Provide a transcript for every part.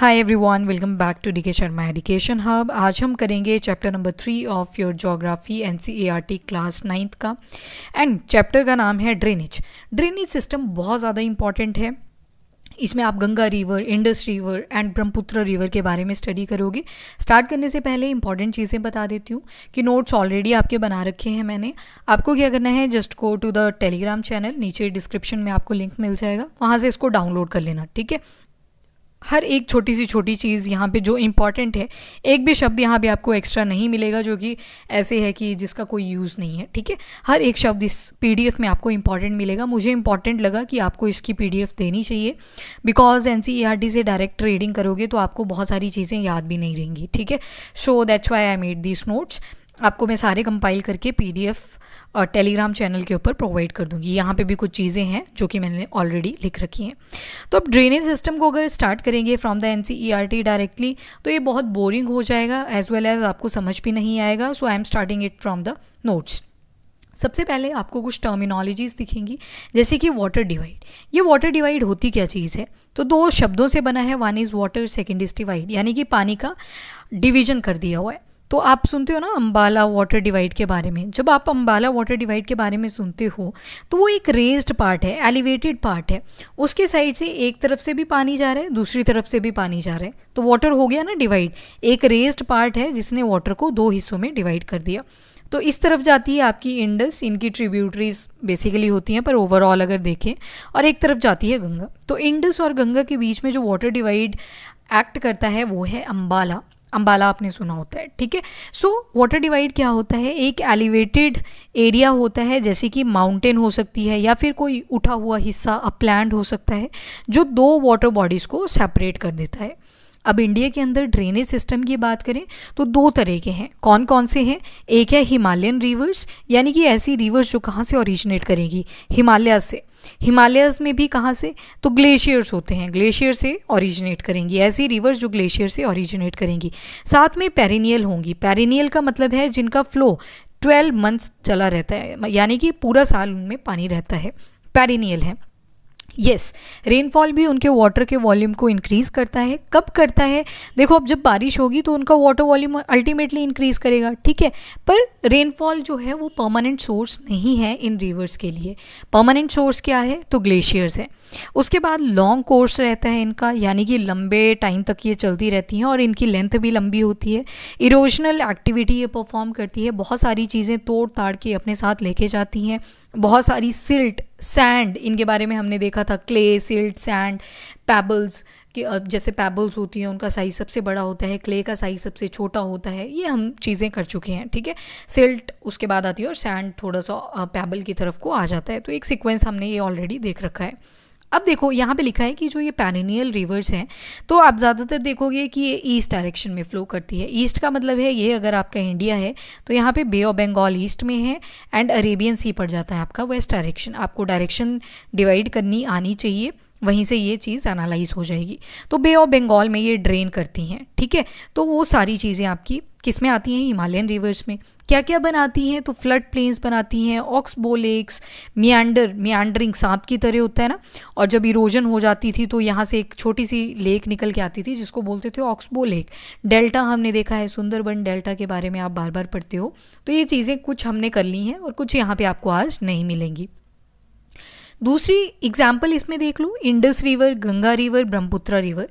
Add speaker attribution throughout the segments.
Speaker 1: Hi everyone welcome back to D K Sharma education hub आज हम करेंगे chapter number three of your geography in class ninth का and chapter का नाम है ड्रेनेज ड्रेनेज सिस्टम बहुत ज़्यादा इंपॉर्टेंट है इसमें आप Ganga river Indus river and Brahmaputra river के बारे में स्टडी करोगे स्टार्ट करने से पहले इंपॉर्टेंट चीज़ें बता देती हूँ कि नोट्स ऑलरेडी आपके बना रखे हैं मैंने आपको क्या करना है just go to the Telegram channel नीचे डिस्क्रिप्शन में आपको लिंक मिल जाएगा वहाँ से इसको डाउनलोड कर लेना ठीक है हर एक छोटी सी छोटी चीज़ यहाँ पे जो इम्पॉर्टेंट है एक भी शब्द यहाँ पे आपको एक्स्ट्रा नहीं मिलेगा जो कि ऐसे है कि जिसका कोई यूज़ नहीं है ठीक है हर एक शब्द इस पीडीएफ में आपको इम्पॉर्टेंट मिलेगा मुझे इम्पॉर्टेंट लगा कि आपको इसकी पीडीएफ देनी चाहिए बिकॉज एन e से डायरेक्ट ट्रेडिंग करोगे तो आपको बहुत सारी चीज़ें याद भी नहीं रहेंगी ठीक है so that's why I made this notes आपको मैं सारे कंपाइल करके पीडीएफ और टेलीग्राम चैनल के ऊपर प्रोवाइड कर दूंगी यहाँ पे भी कुछ चीज़ें हैं जो कि मैंने ऑलरेडी लिख रखी हैं तो अब ड्रेनेज सिस्टम को अगर स्टार्ट करेंगे फ्रॉम द एन डायरेक्टली तो ये बहुत बोरिंग हो जाएगा एज वेल एज आपको समझ भी नहीं आएगा so I am starting it from the notes सबसे पहले आपको कुछ टर्मिनोलॉजीज़ दिखेंगी जैसे कि वाटर डिवाइड ये वाटर डिवाइड होती क्या चीज़ है तो दो शब्दों से बना है one is water second is divide यानी कि पानी का डिवीजन कर दिया हुआ है तो आप सुनते हो ना अम्बाला वाटर डिवाइड के बारे में जब आप अम्बाला वाटर डिवाइड के बारे में सुनते हो तो वो एक रेज्ड पार्ट है एलिवेटेड पार्ट है उसके साइड से एक तरफ से भी पानी जा रहा है दूसरी तरफ से भी पानी जा रहा है तो वाटर हो गया ना डिवाइड एक रेज्ड पार्ट है जिसने वाटर को दो हिस्सों में डिवाइड कर दिया तो इस तरफ जाती है आपकी इंडस इनकी ट्रिब्यूटरीज बेसिकली होती हैं पर ओवरऑल अगर देखें और एक तरफ जाती है गंगा तो इंडस और गंगा के बीच में जो वाटर डिवाइड एक्ट करता है वो है अम्बाला अम्बाला आपने सुना होता है ठीक है सो वाटर डिवाइड क्या होता है एक एलिवेटेड एरिया होता है जैसे कि माउंटेन हो सकती है या फिर कोई उठा हुआ हिस्सा अपलैंड हो सकता है जो दो वाटर बॉडीज़ को सेपरेट कर देता है अब इंडिया के अंदर ड्रेनेज सिस्टम की बात करें तो दो तरह के हैं कौन कौन से हैं एक है हिमालयन रिवर्स यानी कि ऐसी रिवर्स जो कहाँ से ओरिजिनेट करेगी हिमालय से हिमालयस में भी कहाँ से तो ग्लेशियर्स होते हैं ग्लेशियर से ऑरिजिनेट करेंगी ऐसी रिवर्स जो ग्लेशियर से ऑरिजिनेट करेंगी साथ में पेरिनियल होंगी पेरिनियल का मतलब है जिनका फ्लो ट्वेल्व मंथ्स चला रहता है यानी कि पूरा साल उनमें पानी रहता है पेरिनियल है यस रेनफॉल भी उनके वाटर के वॉल्यूम को इंक्रीज करता है कब करता है देखो अब जब बारिश होगी तो उनका वाटर वॉल्यूम अल्टीमेटली इंक्रीज करेगा ठीक है पर रेनफॉल जो है वो परमानेंट सोर्स नहीं है इन रिवर्स के लिए परमानेंट सोर्स क्या है तो ग्लेशियर्स हैं उसके बाद लॉन्ग कोर्स रहता है इनका यानी कि लंबे टाइम तक ये चलती रहती हैं और इनकी लेंथ भी लंबी होती है इरोजनल एक्टिविटी ये परफॉर्म करती है बहुत सारी चीज़ें तोड़ ताड़ के अपने साथ लेके जाती हैं बहुत सारी सिल्ट सैंड इनके बारे में हमने देखा था क्ले सिल्ट सैंड पैबल्स कि जैसे पैबल्स होती हैं उनका साइज़ सबसे बड़ा होता है क्ले का साइज़ सबसे छोटा होता है ये हम चीज़ें कर चुके हैं ठीक है सिल्ट उसके बाद आती है और सैंड थोड़ा सा पैबल की तरफ को आ जाता है तो एक सीक्वेंस हमने ये ऑलरेडी देख रखा है अब देखो यहाँ पे लिखा है कि जो ये पैनिनियल रिवर्स हैं तो आप ज़्यादातर देखोगे कि ये ईस्ट डायरेक्शन में फ्लो करती है ईस्ट का मतलब है ये अगर आपका इंडिया है तो यहाँ पे बे ऑफ बंगाल ईस्ट में है एंड अरेबियन सी पड़ जाता है आपका वेस्ट डायरेक्शन आपको डायरेक्शन डिवाइड करनी आनी चाहिए वहीं से ये चीज़ एनालाइज हो जाएगी तो बे ऑफ बंगाल में ये ड्रेन करती हैं ठीक है तो वो सारी चीज़ें आपकी किस में आती हैं हिमालयन रिवर्स में क्या क्या बनाती हैं तो फ्लड प्लेन्स बनाती हैं ऑक्सबो लेक्स मियांडर मियांडरिंग सांप की तरह होता है ना और जब इरोजन हो जाती थी तो यहाँ से एक छोटी सी लेक निकल के आती थी जिसको बोलते थे ऑक्सबो लेक डेल्टा हमने देखा है सुंदरबन डेल्टा के बारे में आप बार बार पढ़ते हो तो ये चीज़ें कुछ हमने कर ली हैं और कुछ यहाँ पर आपको आज नहीं मिलेंगी दूसरी एग्जाम्पल इसमें देख लो Indus river Ganga river Brahmaputra river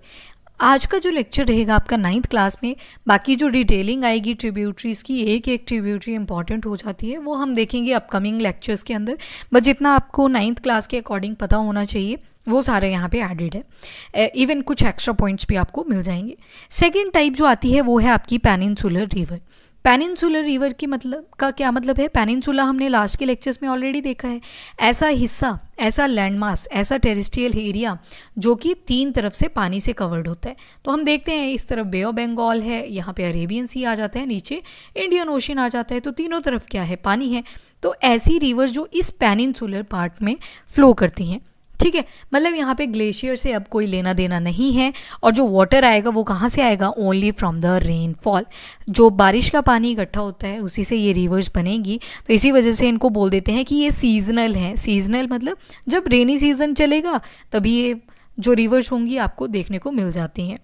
Speaker 1: आज का जो लेक्चर रहेगा आपका नाइन्थ क्लास में बाकी जो डिटेलिंग आएगी ट्रिब्यूटरीज़ की एक एक ट्रिब्यूटरी इंपॉर्टेंट हो जाती है वो हम देखेंगे अपकमिंग लेक्चर्स के अंदर बट जितना आपको नाइन्थ क्लास के अकॉर्डिंग पता होना चाहिए वो सारे यहाँ पे एडेड है इवन कुछ एक्स्ट्रा पॉइंट्स भी आपको मिल जाएंगे सेकेंड टाइप जो आती है वो है आपकी पेनिनसुलर रिवर पेनिनसुलर रिवर की मतलब का क्या मतलब है पेनिनसुला हमने लास्ट के लेक्चर्स में ऑलरेडी देखा है ऐसा हिस्सा ऐसा लैंडमास ऐसा टेरिस्ट्रियल एरिया जो कि तीन तरफ से पानी से कवर्ड होता है तो हम देखते हैं इस तरफ बे ऑफ बंगाल है यहाँ पे अरेबियन सी आ जाता है नीचे इंडियन ओशन आ जाता है तो तीनों तरफ क्या है पानी है तो ऐसी रिवर्स जो इस पेनिनसुलर पार्ट में फ्लो करती हैं ठीक है मतलब यहाँ पे ग्लेशियर से अब कोई लेना देना नहीं है और जो वाटर आएगा वो कहाँ से आएगा ओनली फ्रॉम द रेनफॉल जो बारिश का पानी इकट्ठा होता है उसी से ये रिवर्स बनेगी तो इसी वजह से इनको बोल देते हैं कि ये सीजनल है सीजनल मतलब जब रेनी सीजन चलेगा तभी ये जो रिवर्स होंगी आपको देखने को मिल जाती हैं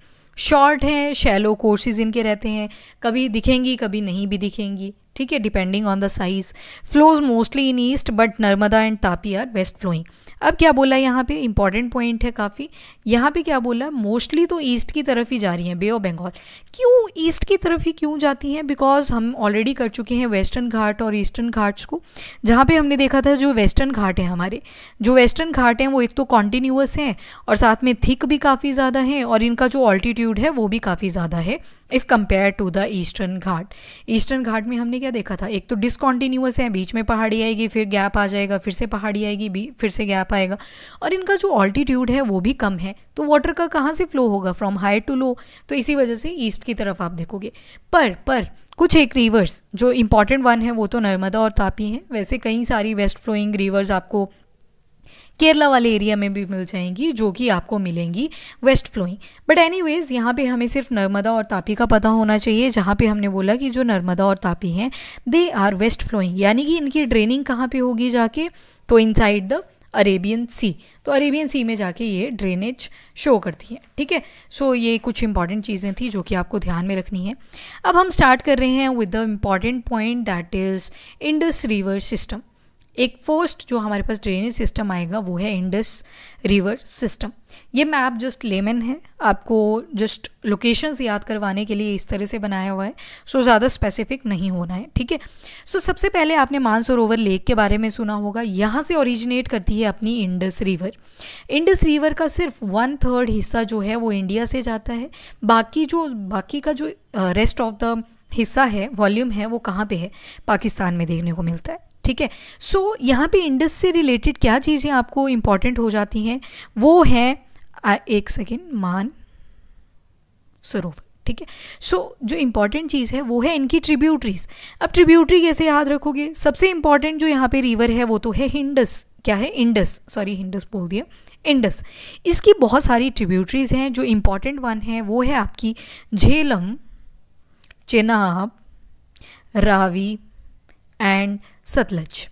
Speaker 1: शॉर्ट हैं शैलो कोर्सेज इनके रहते हैं कभी दिखेंगी कभी नहीं भी दिखेंगी ठीक है depending on the size flows mostly in east but Narmada and Tapi are west flowing अब क्या बोला यहाँ पे इंपॉर्टेंट पॉइंट है काफ़ी यहाँ पे क्या बोला मोस्टली तो ईस्ट की तरफ ही जा रही हैं बे ऑफ बंगाल क्यों ईस्ट की तरफ ही क्यों जाती हैं बिकॉज हम ऑलरेडी कर चुके हैं वेस्टर्न घाट और ईस्टर्न घाट्स को जहाँ पे हमने देखा था जो वेस्टर्न घाट है हमारे जो वेस्टर्न घाट हैं वो एक तो कॉन्टिन्यूस हैं और साथ में थिक भी काफ़ी ज़्यादा हैं और इनका जो ऑल्टीट्यूड है वो भी काफ़ी ज़्यादा है if compare to the Eastern Ghat Eastern Ghat में हमने क्या देखा था एक तो डिसकॉन्टिन्यूस है बीच में पहाड़ी आएगी फिर गैप आ जाएगा फिर से पहाड़ी आएगी फिर से गैप आएगा और इनका जो ऑल्टीट्यूड है वो भी कम है तो वाटर का कहाँ से फ्लो होगा फ्रॉम हाई टू लो तो इसी वजह से ईस्ट की तरफ आप देखोगे पर पर कुछ एक रिवर्स जो इंपॉर्टेंट वन है वो तो नर्मदा और तापी हैं वैसे कई सारी वेस्ट फ्लोइंग रिवर्स आपको केरला वाले एरिया में भी मिल जाएंगी जो कि आपको मिलेंगी वेस्ट फ्लोइंग बट एनीवेज यहाँ पे हमें सिर्फ नर्मदा और तापी का पता होना चाहिए जहाँ पे हमने बोला कि जो नर्मदा और तापी हैं दे आर वेस्ट फ्लोइंग यानी कि इनकी ड्रेनिंग कहाँ पे होगी जाके तो इनसाइड द अरेबियन सी तो अरेबियन सी में जाके ये ड्रेनेज शो करती है ठीक है सो ये कुछ इंपॉर्टेंट चीज़ें थी जो कि आपको ध्यान में रखनी है अब हम स्टार्ट कर रहे हैं with the important point that is Indus river system एक फर्स्ट जो हमारे पास ड्रेनेज सिस्टम आएगा वो है इंडस रिवर सिस्टम ये मैप जस्ट लेमन है आपको जस्ट लोकेशंस याद करवाने के लिए इस तरह से बनाया हुआ है सो so, ज़्यादा स्पेसिफिक नहीं होना है ठीक है सो सबसे पहले आपने मानसरोवर लेक के बारे में सुना होगा यहाँ से ओरिजिनेट करती है अपनी इंडस रिवर इंडस रिवर का सिर्फ वन थर्ड हिस्सा जो है वो इंडिया से जाता है बाकी जो बाकी का जो रेस्ट ऑफ द हिस्सा है वॉल्यूम है वो कहाँ पे है पाकिस्तान में देखने को मिलता है ठीक है सो यहाँ पे इंडस से रिलेटेड क्या चीज़ें आपको इम्पॉर्टेंट हो जाती हैं वो है आ, एक सेकेंड मान सरोवर ठीक है सो जो इम्पॉर्टेंट चीज़ है वो है इनकी ट्रिब्यूटरीज अब ट्रिब्यूटरी कैसे याद रखोगे सबसे इम्पॉर्टेंट जो यहाँ पे रिवर है वो तो है हिंडस क्या है इंडस सॉरी हिंडस बोल दिया इंडस इसकी बहुत सारी ट्रिब्यूटरीज हैं जो इम्पॉर्टेंट वन है वो है आपकी झेलम चेनाब रावी एंड सतलज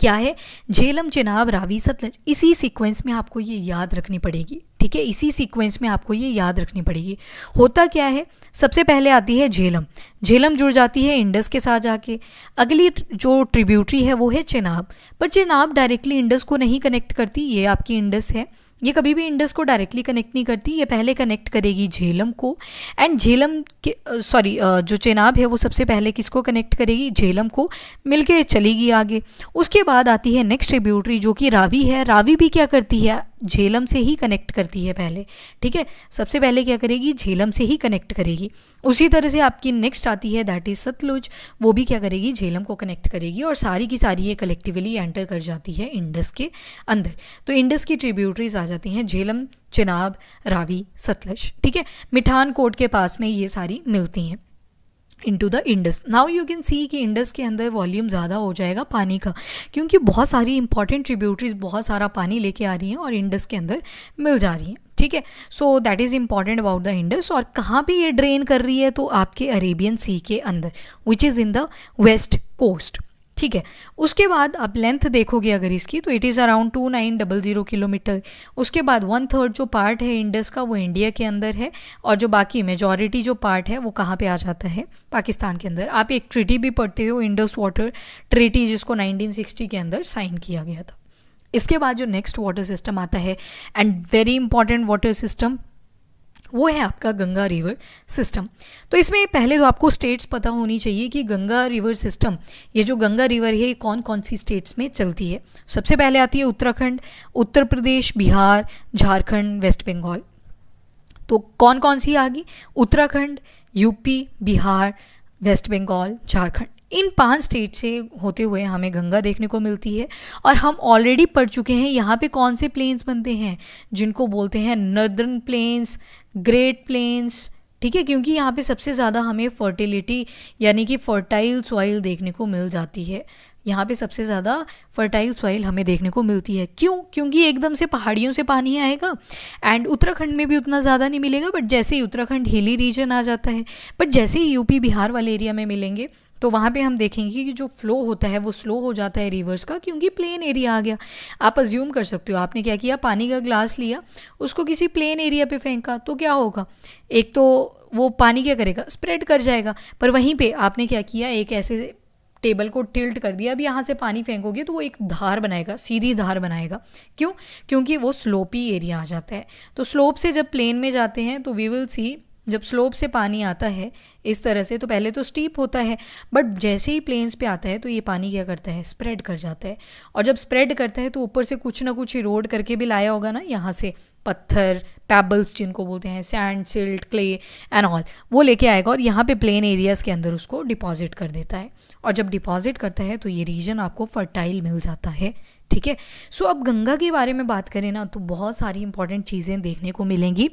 Speaker 1: क्या है झेलम चिनाब रावी सतलज इसी सीक्वेंस में आपको ये याद रखनी पड़ेगी ठीक है इसी सीक्वेंस में आपको ये याद रखनी पड़ेगी होता क्या है सबसे पहले आती है झेलम झेलम जुड़ जाती है इंडस के साथ जाके अगली जो ट्रिब्यूटरी है वो है चेनाब पर चेनाब डायरेक्टली इंडस को नहीं कनेक्ट करती ये आपकी इंडस है ये कभी भी इंडस को डायरेक्टली कनेक्ट नहीं करती ये पहले कनेक्ट करेगी झेलम को एंड झेलम के सॉरी जो चेनाब है वो सबसे पहले किसको कनेक्ट करेगी झेलम को मिलके चलेगी आगे उसके बाद आती है नेक्स्ट ट्रिब्यूटरी जो कि रावी है रावी भी क्या करती है झेलम से ही कनेक्ट करती है पहले ठीक है सबसे पहले क्या करेगी झेलम से ही कनेक्ट करेगी उसी तरह से आपकी नेक्स्ट आती है दैट इज़ सतलुज वो भी क्या करेगी झेलम को कनेक्ट करेगी और सारी की सारी ये कलेक्टिवली एंटर कर जाती है इंडस के अंदर तो इंडस की ट्रिब्यूटरीज आ जाती हैं झेलम चिनाब रावी सतलज ठीक है मिठान कोट के पास में ये सारी मिलती हैं into the Indus now you can see कि इंडस के अंदर वॉल्यूम ज़्यादा हो जाएगा पानी का क्योंकि बहुत सारी इंपॉर्टेंट ट्रिब्यूटरीज बहुत सारा पानी लेके आ रही हैं और इंडस के अंदर मिल जा रही हैं ठीक है so that is important about the Indus और कहाँ भी ये ड्रेन कर रही है तो आपके अरेबियन सी के अंदर which is in the west coast ठीक है उसके बाद आप लेंथ देखोगे अगर इसकी तो it is around two nine double zero kilometre उसके बाद वन थर्ड जो पार्ट है इंडस का वो इंडिया के अंदर है और जो बाकी मेजॉरिटी जो पार्ट है वो कहाँ पे आ जाता है पाकिस्तान के अंदर आप एक ट्रिटी भी पढ़ते हो इंडस वाटर ट्रिटी जिसको 1960 के अंदर साइन किया गया था इसके बाद जो नेक्स्ट वाटर सिस्टम आता है and very important water system वो है आपका गंगा रिवर सिस्टम तो इसमें पहले तो आपको स्टेट्स पता होनी चाहिए कि गंगा रिवर सिस्टम ये जो गंगा रिवर है ये कौन कौन सी स्टेट्स में चलती है सबसे पहले आती है उत्तराखंड उत्तर प्रदेश बिहार झारखंड वेस्ट बंगाल तो कौन कौन सी आ गई उत्तराखंड यूपी बिहार वेस्ट बंगाल झारखंड इन पांच स्टेट से होते हुए हमें गंगा देखने को मिलती है और हम ऑलरेडी पढ़ चुके हैं यहाँ पे कौन से प्लेन्स बनते हैं जिनको बोलते हैं नर्दर्न प्लेन्स ग्रेट प्लेन्स ठीक है क्योंकि यहाँ पे सबसे ज़्यादा हमें फर्टिलिटी यानी कि फर्टाइल सॉइल देखने को मिल जाती है यहाँ पे सबसे ज़्यादा फर्टाइल सॉइल हमें देखने को मिलती है क्यों क्योंकि एकदम से पहाड़ियों से पानी आएगा एंड उत्तराखंड में भी उतना ज़्यादा नहीं मिलेगा बट जैसे ही उत्तराखंड हिली रीजन आ जाता है बट जैसे ही यूपी बिहार वाले एरिया में मिलेंगे तो वहाँ पे हम देखेंगे कि जो फ्लो होता है वो स्लो हो जाता है रिवर्स का क्योंकि प्लेन एरिया आ गया आप अज्यूम कर सकते हो आपने क्या किया पानी का ग्लास लिया उसको किसी प्लेन एरिया पे फेंका तो क्या होगा एक तो वो पानी क्या करेगा स्प्रेड कर जाएगा पर वहीं पे आपने क्या किया एक ऐसे टेबल को टिल्ट कर दिया अब यहाँ से पानी फेंकोगे तो वो एक धार बनाएगा सीधी धार बनाएगा क्यों क्योंकि वो स्लोपी एरिया आ जाता है तो स्लोप से जब प्लेन में जाते हैं तो वी विल सी जब स्लोप से पानी आता है इस तरह से तो पहले तो स्टीप होता है बट जैसे ही प्लेन्स पे आता है तो ये पानी क्या करता है स्प्रेड कर जाता है और जब स्प्रेड करता है तो ऊपर से कुछ ना कुछ रोड करके भी लाया होगा ना यहाँ से पत्थर पैबल्स जिनको बोलते हैं sand silt clay and all वो लेके आएगा और यहाँ पे प्लेन एरियाज़ के अंदर उसको डिपॉजिट कर देता है और जब डिपॉजिट करता है तो ये रीजन आपको फर्टाइल मिल जाता है ठीक है सो अब गंगा के बारे में बात करें ना तो बहुत सारी इंपॉर्टेंट चीज़ें देखने को मिलेंगी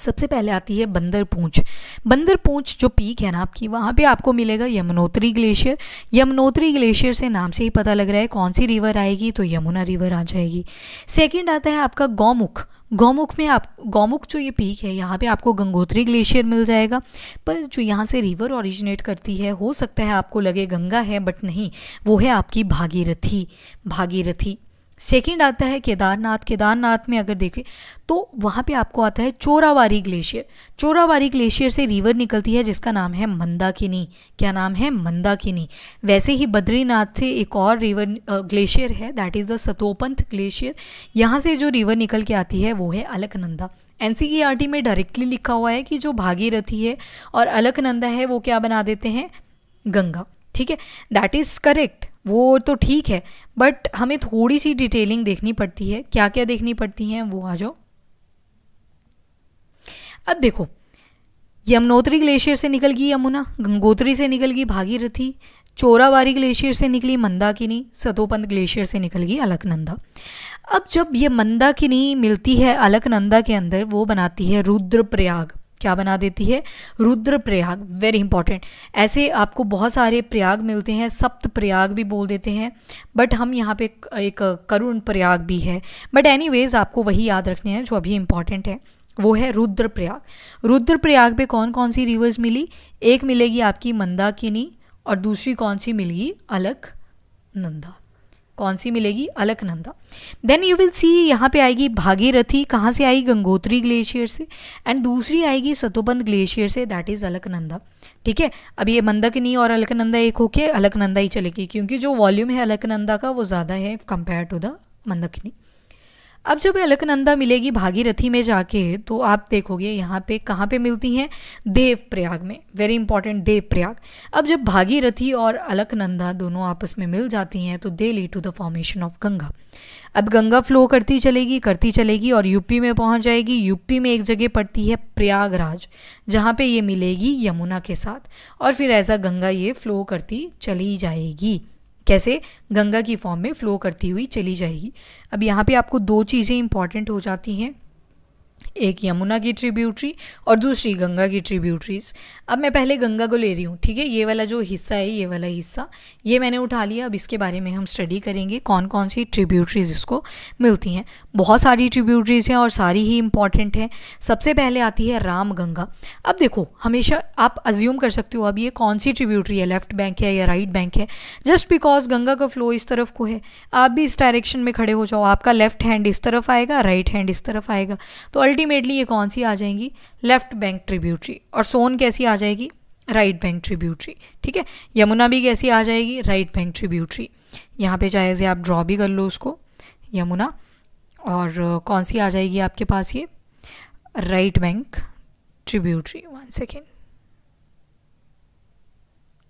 Speaker 1: सबसे पहले आती है बंदर पूंछ बंदर पूंछ जो पीक है ना आपकी वहाँ पे आपको मिलेगा यमुनोत्री ग्लेशियर यमुनोत्री ग्लेशियर से नाम से ही पता लग रहा है कौन सी रिवर आएगी तो यमुना रिवर आ जाएगी सेकंड आता है आपका गौमुख गौमुख में आप गौमुख जो ये पीक है यहाँ पे आपको गंगोत्री ग्लेशियर मिल जाएगा पर जो यहाँ से रिवर ओरिजिनेट करती है हो सकता है आपको लगे गंगा है बट नहीं वो है आपकी भागीरथी भागीरथी सेकेंड आता है केदारनाथ केदारनाथ में अगर देखें तो वहाँ पे आपको आता है चोरावारी ग्लेशियर चोरावारी ग्लेशियर से रिवर निकलती है जिसका नाम है मंदाकिनी क्या नाम है मंदाकिनी वैसे ही बद्रीनाथ से एक और रिवर ग्लेशियर है that is the Satopanth glacier यहाँ से जो रिवर निकल के आती है वो है अलकनंदा एन e में डायरेक्टली लिखा हुआ है कि जो भागीरथी है और अलकनंदा है वो क्या बना देते हैं गंगा ठीक है दैट इज़ करेक्ट वो तो ठीक है बट हमें थोड़ी सी डिटेलिंग देखनी पड़ती है क्या क्या देखनी पड़ती हैं वो आ जाओ अब देखो यमुनोत्री ग्लेशियर से निकल गई यमुना गंगोत्री से निकल गई भागीरथी चोरावारी ग्लेशियर से निकली मंदाकिनी सतोपंत ग्लेशियर से निकल गई अलकनंदा अब जब ये मंदाकिनी मिलती है अलकनंदा के अंदर वो बनाती है रुद्रप्रयाग क्या बना देती है रुद्र प्रयाग वेरी इंपॉर्टेंट ऐसे आपको बहुत सारे प्रयाग मिलते हैं सप्त प्रयाग भी बोल देते हैं बट हम यहाँ पे एक करुण प्रयाग भी है बट एनीवेज आपको वही याद रखने हैं जो अभी इंपॉर्टेंट है वो है रुद्र प्रयाग रुद्र प्रयाग पे कौन कौन सी रिवर्स मिली एक मिलेगी आपकी मंदाकिनी और दूसरी कौन सी मिलेगी अलग नंदा कौन सी मिलेगी Alaknanda then you will see यहाँ पे आएगी भागीरथी कहाँ से आई गंगोत्री ग्लेशियर से एंड दूसरी आएगी सतोबंद ग्लेशियर से दैट इज़ अलकनंदा ठीक है अब ये मंदकनी और अलकनंदा एक होके अलकनंदा ही चलेगी क्योंकि जो वॉल्यूम है अलकनंदा का वो ज़्यादा है कंपेयर टू द मंदकनी अब जब अलकनंदा मिलेगी भागीरथी में जाके तो आप देखोगे यहाँ पे कहाँ पे मिलती हैं देव प्रयाग में वेरी इंपॉर्टेंट देव प्रयाग अब जब भागीरथी और अलकनंदा दोनों आपस में मिल जाती हैं तो they lead to the formation of Ganga अब गंगा फ्लो करती चलेगी करती चलेगी और यूपी में पहुँच जाएगी यूपी में एक जगह पड़ती है प्रयागराज जहाँ पर ये मिलेगी यमुना के साथ और फिर ऐसा गंगा ये फ्लो करती चली जाएगी कैसे गंगा की फॉर्म में फ़्लो करती हुई चली जाएगी अब यहाँ पे आपको दो चीज़ें इंपॉर्टेंट हो जाती हैं एक यमुना की ट्रिब्यूटरी और दूसरी गंगा की ट्रिब्यूटरीज अब मैं पहले गंगा को ले रही हूँ ठीक है ये वाला जो हिस्सा है ये वाला हिस्सा ये मैंने उठा लिया अब इसके बारे में हम स्टडी करेंगे कौन कौन सी ट्रिब्यूटरीज इसको मिलती हैं बहुत सारी ट्रिब्यूटरीज हैं और सारी ही इंपॉर्टेंट हैं सबसे पहले आती है राम गंगा अब देखो हमेशा आप अज्यूम कर सकते हो अब ये कौन सी ट्रिब्यूटरी है लेफ्ट बैंक है या राइट बैंक है जस्ट बिकॉज गंगा का फ्लो इस तरफ को है आप भी इस डायरेक्शन में खड़े हो जाओ आपका लेफ्ट हैंड इस तरफ आएगा राइट हैंड इस तरफ आएगा तो अल्टीमेट अल्टीमेटली ये कौन सी आ जाएंगी लेफ्ट बैंक ट्रिब्यूटरी और सोन कैसी आ जाएगी राइट बैंक ट्रिब्यूटरी ठीक है यमुना भी कैसी आ जाएगी राइट बैंक ट्रिब्यूटरी यहाँ पे चाहे आप ड्रॉ भी कर लो उसको यमुना और कौन सी आ जाएगी आपके पास ये right bank tributary one second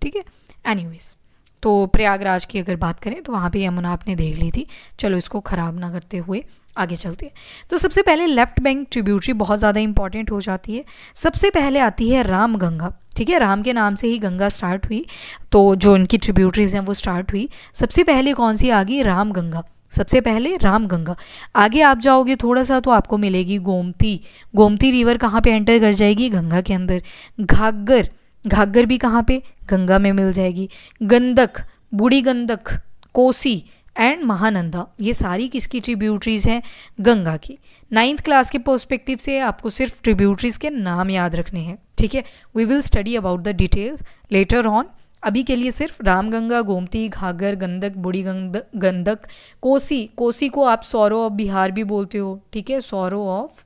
Speaker 1: ठीक है एनीवेज तो प्रयागराज की अगर बात करें तो वहाँ पे यमुना आपने देख ली थी चलो इसको ख़राब ना करते हुए आगे चलते हैं तो सबसे पहले लेफ्ट बैंक ट्रिब्यूटरी बहुत ज़्यादा इंपॉर्टेंट हो जाती है सबसे पहले आती है राम गंगा ठीक है राम के नाम से ही गंगा स्टार्ट हुई तो जो इनकी ट्रिब्यूटरीज हैं वो स्टार्ट हुई सबसे पहले कौन सी आ गई राम गंगा सबसे पहले राम गंगा आगे आप जाओगे थोड़ा सा तो आपको मिलेगी गोमती गोमती रिवर कहाँ पे एंटर कर जाएगी गंगा के अंदर घाघर घाघर भी कहाँ पे गंगा में मिल जाएगी गंदक बूढ़ी गंदक कोसी एंड महानंदा ये सारी किसकी ट्रिब्यूटरीज हैं गंगा की नाइन्थ क्लास के पर्सपेक्टिव से आपको सिर्फ ट्रिब्यूटरीज के नाम याद रखने हैं ठीक है we will study about the details later on अभी के लिए सिर्फ रामगंगा गोमती घाघर गंदक बूढ़ी गंदक गंदक कोसी कोसी को आप सौरव ऑफ बिहार भी बोलते हो ठीक है सौरव ऑफ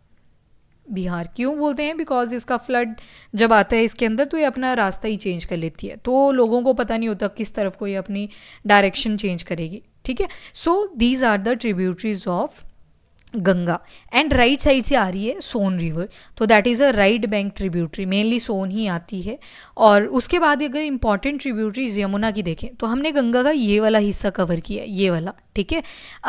Speaker 1: बिहार क्यों बोलते हैं बिकॉज इसका फ्लड जब आता है इसके अंदर तो ये अपना रास्ता ही चेंज कर लेती है तो लोगों को पता नहीं होता किस तरफ को ये अपनी डायरेक्शन चेंज करेगी ठीक है so these are the tributaries of Ganga and right side से आ रही है सोन रिवर तो that is a right bank tributary mainly Son ही आती है और उसके बाद अगर इंपॉर्टेंट ट्रिब्यूटरीज यमुना की देखें तो हमने गंगा का ये वाला हिस्सा कवर किया ये वाला ठीक है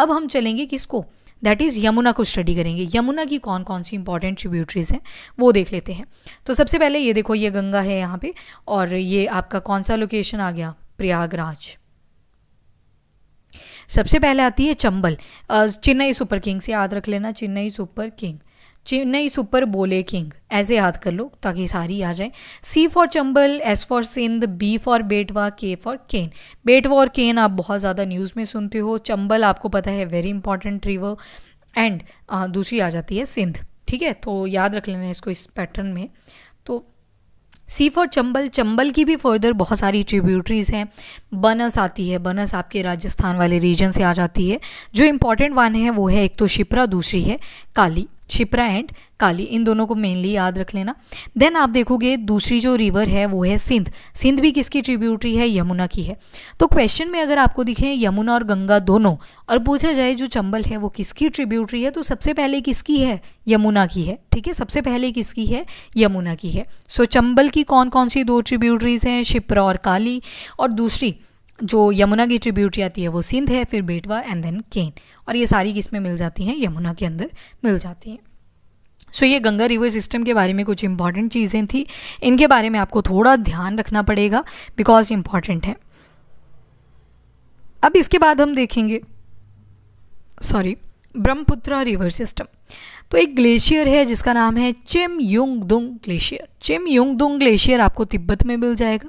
Speaker 1: अब हम चलेंगे किसको दैट इज़ यमुना को स्टडी करेंगे यमुना की कौन कौन सी इंपॉर्टेंट ट्रिब्यूटरीज हैं वो देख लेते हैं तो सबसे पहले ये देखो ये गंगा है यहाँ पे और ये आपका कौन सा लोकेशन आ गया प्रयागराज सबसे पहले आती है चंबल चेन्नई सुपर किंग से याद रख लेना Chennai Super King Chennai Super बोले किंग ऐसे याद कर लो ताकि सारी आ जाए C for Chambal S for Sindh B for Betwa K for केन बेटवा और केन आप बहुत ज़्यादा न्यूज़ में सुनते हो चंबल आपको पता है वेरी इंपॉर्टेंट रिवर एंड दूसरी आ जाती है सिंध ठीक है तो याद रख लेना इसको इस पैटर्न में तो सी फॉर चंबल चंबल की भी फर्दर बहुत सारी ट्रिब्यूटरीज हैं बनस आती है बनस आपके राजस्थान वाले रीजन से आ जाती है जो इम्पॉर्टेंट वन है वो है एक तो शिप्रा दूसरी है काली शिप्रा एंड काली इन दोनों को मेनली याद रख लेना देन आप देखोगे दूसरी जो रिवर है वो है सिंध सिंध भी किसकी ट्रिब्यूटरी है यमुना की है तो क्वेश्चन में अगर आपको दिखे यमुना और गंगा दोनों और पूछा जाए जो चंबल है वो किसकी ट्रिब्यूटरी है तो सबसे पहले किसकी है यमुना की है ठीक है सबसे पहले किसकी है यमुना की है सो so, चंबल की कौन कौन सी दो ट्रिब्यूटरीज हैं शिप्रा और काली और दूसरी जो यमुना की ट्रिब्यूटरी आती है वो सिंध है फिर बेटवा एंड देन केन और ये सारी किस्में मिल जाती हैं यमुना के अंदर मिल जाती हैं सो so, ये गंगा रिवर सिस्टम के बारे में कुछ इंपॉर्टेंट चीज़ें थी इनके बारे में आपको थोड़ा ध्यान रखना पड़ेगा बिकॉज इम्पॉर्टेंट है अब इसके बाद हम देखेंगे सॉरी ब्रह्मपुत्रा रिवर सिस्टम तो एक ग्लेशियर है जिसका नाम है Chemayungdung glacier Chemayungdung glacier आपको तिब्बत में मिल जाएगा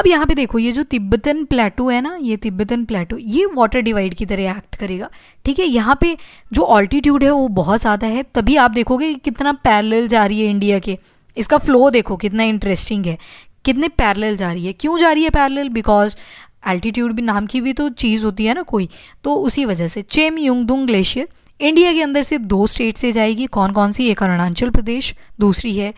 Speaker 1: अब यहाँ पे देखो ये जो तिब्बतन प्लेटो है ना ये तिब्बतन प्लेटो ये वाटर डिवाइड की तरह एक्ट करेगा ठीक है यहाँ पे जो ऑल्टीट्यूड है वो बहुत ज़्यादा है तभी आप देखोगे कि कितना पैरल जा रही है इंडिया के इसका फ्लो देखो कितना इंटरेस्टिंग है कितने पैरल जा रही है क्यों जा रही है पैरल बिकॉज एल्टीट्यूड भी नाम की भी तो चीज़ होती है ना कोई तो उसी वजह से चेम युंगदुंग ग्लेशियर इंडिया के अंदर से दो स्टेट से जाएगी कौन कौन सी एक अरुणाचल प्रदेश दूसरी है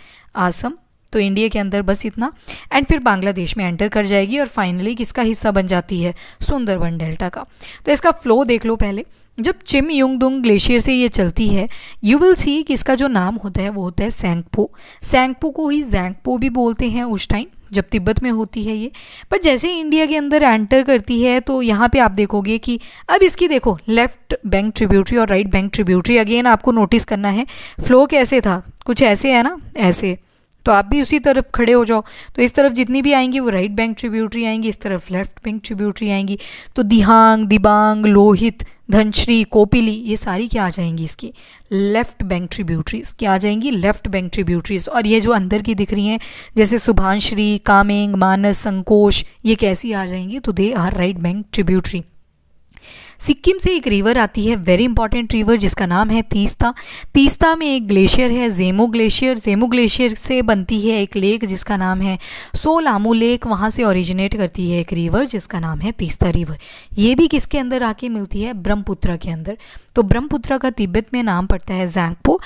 Speaker 1: आसम तो इंडिया के अंदर बस इतना एंड फिर बांग्लादेश में एंटर कर जाएगी और फाइनली किसका हिस्सा बन जाती है सुंदरबन डेल्टा का तो इसका फ्लो देख लो पहले जब चिम युंगदुंग ग्लेशियर से ये चलती है यू विल सी कि इसका जो नाम होता है वो होता है सेंगपो सेंगपो को ही जैंगपो भी बोलते हैं उस टाइम जब तिब्बत में होती है ये पर जैसे इंडिया के अंदर एंटर करती है तो यहाँ पे आप देखोगे कि अब इसकी देखो लेफ्ट बैंक ट्रिब्यूटरी और राइट बैंक ट्रिब्यूटरी अगेन आपको नोटिस करना है फ्लो कैसे था कुछ ऐसे है ना ऐसे तो आप भी उसी तरफ खड़े हो जाओ तो इस तरफ जितनी भी आएंगी वो राइट बैंक ट्रिब्यूटरी आएंगी इस तरफ लेफ्ट बैंक ट्रिब्यूटरी आएंगी तो दिहांग दिबांग लोहित धनश्री कोपिली ये सारी क्या आ जाएंगी इसकी लेफ्ट बैंक ट्रिब्यूटरीज क्या आ जाएंगी लेफ्ट बैंक ट्रिब्यूटरीज और ये जो अंदर की दिख रही हैं जैसे सुभानश्री कामेंग मानस संकोश ये कैसी आ जाएंगी तो they are right bank tributary Sikkim से एक रिवर आती है वेरी इंपॉर्टेंट रिवर जिसका नाम है तीस्ता तीस्ता में एक ग्लेशियर है जेमो ग्लेशियर जेमो ग्लेशियर से बनती है एक लेक जिसका नाम है सोलामू लेक वहाँ से ओरिजिनेट करती है एक रिवर जिसका नाम है तीस्ता रिवर ये भी किसके अंदर आके मिलती है ब्रह्मपुत्र के अंदर तो ब्रह्मपुत्र का तिब्बत में नाम पड़ता है जैंगपो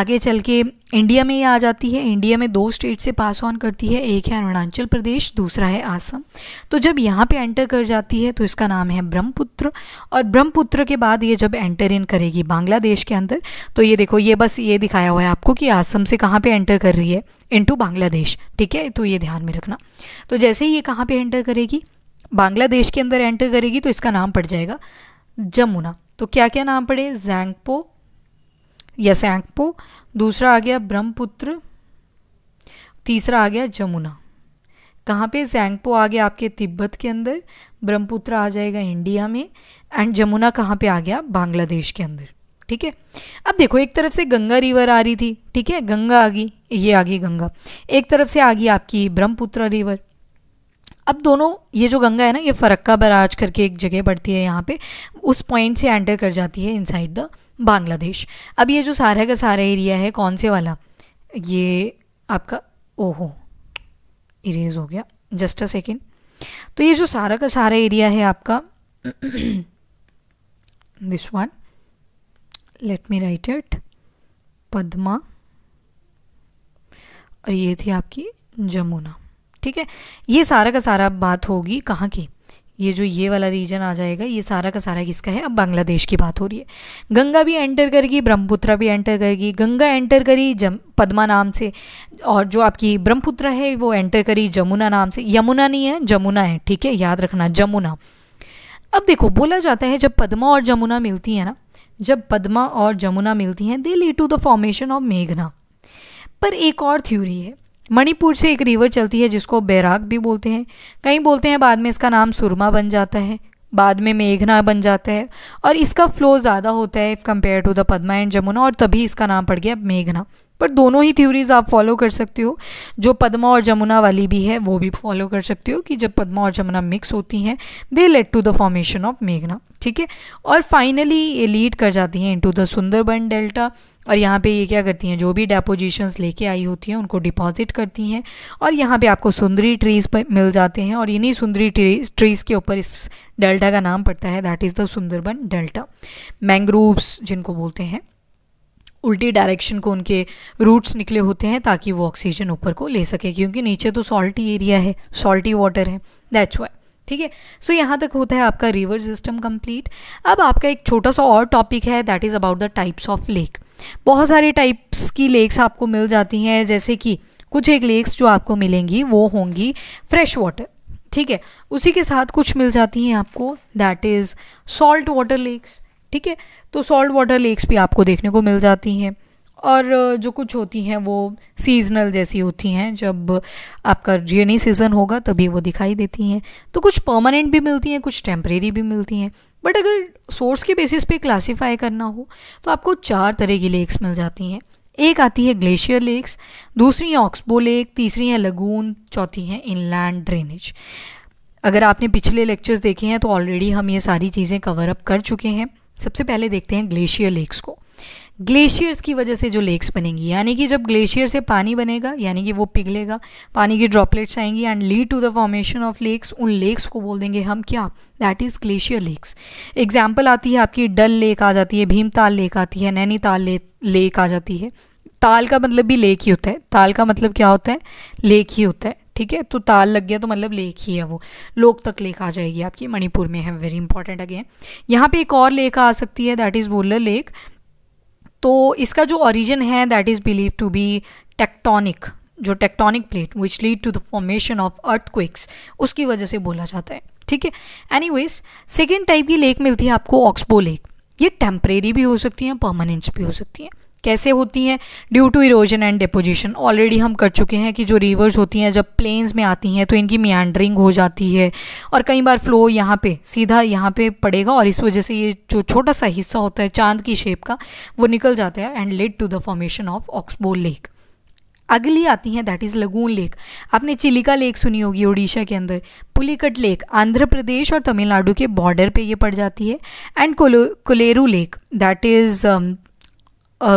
Speaker 1: आगे चल के इंडिया में ये आ जाती है इंडिया में दो स्टेट से पास ऑन करती है एक है अरुणाचल प्रदेश दूसरा है आसम तो जब यहाँ पे एंटर कर जाती है तो इसका नाम है ब्रह्मपुत्र और ब्रह्मपुत्र के बाद ये जब एंटर इन करेगी बांग्लादेश के अंदर तो ये देखो ये बस ये दिखाया हुआ है आपको कि आसम से कहाँ पर एंटर कर रही है इनटू बांग्लादेश ठीक है तो ये ध्यान में रखना तो जैसे ही ये कहाँ पर एंटर करेगी बांग्लादेश के अंदर एंटर करेगी तो इसका नाम पड़ जाएगा जमुना तो क्या क्या नाम पड़े जैंगपो यसैंकपो दूसरा आ गया ब्रह्मपुत्र तीसरा आ गया जमुना कहाँ पे जैंगपो आ गया आपके तिब्बत के अंदर ब्रह्मपुत्र आ जाएगा इंडिया में एंड जमुना कहाँ पे आ गया बांग्लादेश के अंदर ठीक है अब देखो एक तरफ से गंगा रिवर आ रही थी ठीक है गंगा आ गई ये आ गई गंगा एक तरफ से आ गई आपकी ब्रह्मपुत्र रिवर अब दोनों ये जो गंगा है ना ये फरक्का बराज करके एक जगह बढ़ती है यहाँ पे उस पॉइंट से एंटर कर जाती है इनसाइड द बांग्लादेश अब ये जो सारा का सारा एरिया है कौन से वाला ये आपका ओहो इरेज हो गया जस्ट अ सेकेंड तो ये जो सारा का सारा एरिया है आपका this one let me write it Padma और ये थी आपकी जमुना ठीक है ये सारा का सारा बात होगी कहाँ की ये जो ये वाला रीजन आ जाएगा ये सारा का सारा किसका है अब बांग्लादेश की बात हो रही है गंगा भी एंटर करेगी ब्रह्मपुत्र भी एंटर करेगी गंगा एंटर करी जम पदमा नाम से और जो आपकी ब्रह्मपुत्र है वो एंटर करी जमुना नाम से यमुना नहीं है जमुना है ठीक है याद रखना जमुना अब देखो बोला जाता है जब पदमा और जमुना मिलती है ना जब पदमा और जमुना मिलती हैं they lead to the formation of मेघना पर एक और थ्योरी है मणिपुर से एक रिवर चलती है जिसको बैराग भी बोलते हैं कई बोलते हैं बाद में इसका नाम सुरमा बन जाता है बाद में मेघना बन जाता है और इसका फ्लो ज़्यादा होता है if compare to the Padma and Jamuna और तभी इसका नाम पड़ गया मेघना पर दोनों ही थ्योरीज आप फॉलो कर सकते हो जो पद्मा और जमुना वाली भी है वो भी फॉलो कर सकते हो कि जब पद्मा और जमुना मिक्स होती हैं they led to the formation of मेघना ठीक है और फाइनली ये लीड कर जाती हैं इनटू द सुंदरबन डेल्टा और यहाँ पे ये क्या करती हैं जो भी डेपोजिशंस लेके आई होती हैं उनको डिपॉजिट करती हैं और यहाँ पे आपको सुंदरी ट्रीज़ पर मिल जाते हैं और इन्हीं सुंदरी ट्रीज़ ट्रीज़ के ऊपर इस डेल्टा का नाम पड़ता है that is the Sundarban delta mangroves जिनको बोलते हैं उल्टी डायरेक्शन को उनके रूट्स निकले होते हैं ताकि वो ऑक्सीजन ऊपर को ले सके क्योंकि नीचे तो सॉल्टी एरिया है सॉल्टी वाटर है दैट्स वाई ठीक है सो यहाँ तक होता है आपका रिवर सिस्टम कंप्लीट अब आपका एक छोटा सा और टॉपिक है that is about the types of lake बहुत सारे टाइप्स की लेक्स आपको मिल जाती हैं जैसे कि कुछ एक लेक्स जो आपको मिलेंगी वो होंगी फ्रेश वाटर ठीक है उसी के साथ कुछ मिल जाती हैं आपको that is salt water lakes ठीक है तो सॉल्ट वाटर लेक्स भी आपको देखने को मिल जाती हैं और जो कुछ होती हैं वो सीजनल जैसी होती हैं जब आपका रेनी सीज़न होगा तभी वो दिखाई देती हैं तो कुछ परमानेंट भी मिलती हैं कुछ टेम्परेरी भी मिलती हैं बट अगर सोर्स के बेसिस पे क्लासीफाई करना हो तो आपको चार तरह की लेक्स मिल जाती हैं एक आती है ग्लेशियर लेक्स दूसरी है ऑक्सबो लेक तीसरी है लगून चौथी है इनलैंड ड्रेनेज अगर आपने पिछले लेक्चर्स देखे हैं तो ऑलरेडी हम ये सारी चीज़ें कवर अप कर चुके हैं सबसे पहले देखते हैं ग्लेशियर लेक्स को ग्लेशियर्स की वजह से जो लेक्स बनेंगी यानी कि जब ग्लेशियर से पानी बनेगा यानी कि वो पिघलेगा पानी की ड्रॉपलेट्स आएंगी and lead to the formation of lakes उन लेक्स को बोल देंगे हम क्या that is glacier lakes example आती है आपकी डल लेक आ जाती है भीमताल लेक आती है नैनीताल ले, लेक आ जाती है ताल का मतलब भी लेक ही होता है ताल का मतलब क्या होता है लेक ही होता है ठीक है तो ताल लग गया तो मतलब लेक ही है वो लोक तक लेक आ जाएगी आपकी मणिपुर में है वेरी इंपॉर्टेंट अगेन यहाँ पे एक और लेक आ सकती है दैट इज़ वोलर लेक तो इसका जो ओरिजिन है that is believe to be tectonic जो tectonic plate which lead to the formation of earth उसकी वजह से बोला जाता है ठीक है एनी वेज सेकेंड टाइप की लेक मिलती है आपको ऑक्सबो लेक ये टेम्परेरी भी हो सकती हैं परमानेंट्स भी हो सकती हैं कैसे होती हैं due to erosion and deposition already हम कर चुके हैं कि जो रिवर्स होती हैं जब प्लेन्स में आती हैं तो इनकी मियांड्रिंग हो जाती है और कई बार फ्लो यहाँ पे सीधा यहाँ पे पड़ेगा और इस वजह से ये जो छोटा सा हिस्सा होता है चांद की शेप का वो निकल जाता है and led to the formation of oxbow lake अगली आती हैं दैट इज़ लगून लेक आपने चिलिका लेक सुनी होगी ओडिशा के अंदर पुलिकट लेक आंध्र प्रदेश और तमिलनाडु के बॉर्डर पे ये पड़ जाती है and Kolleru lake that is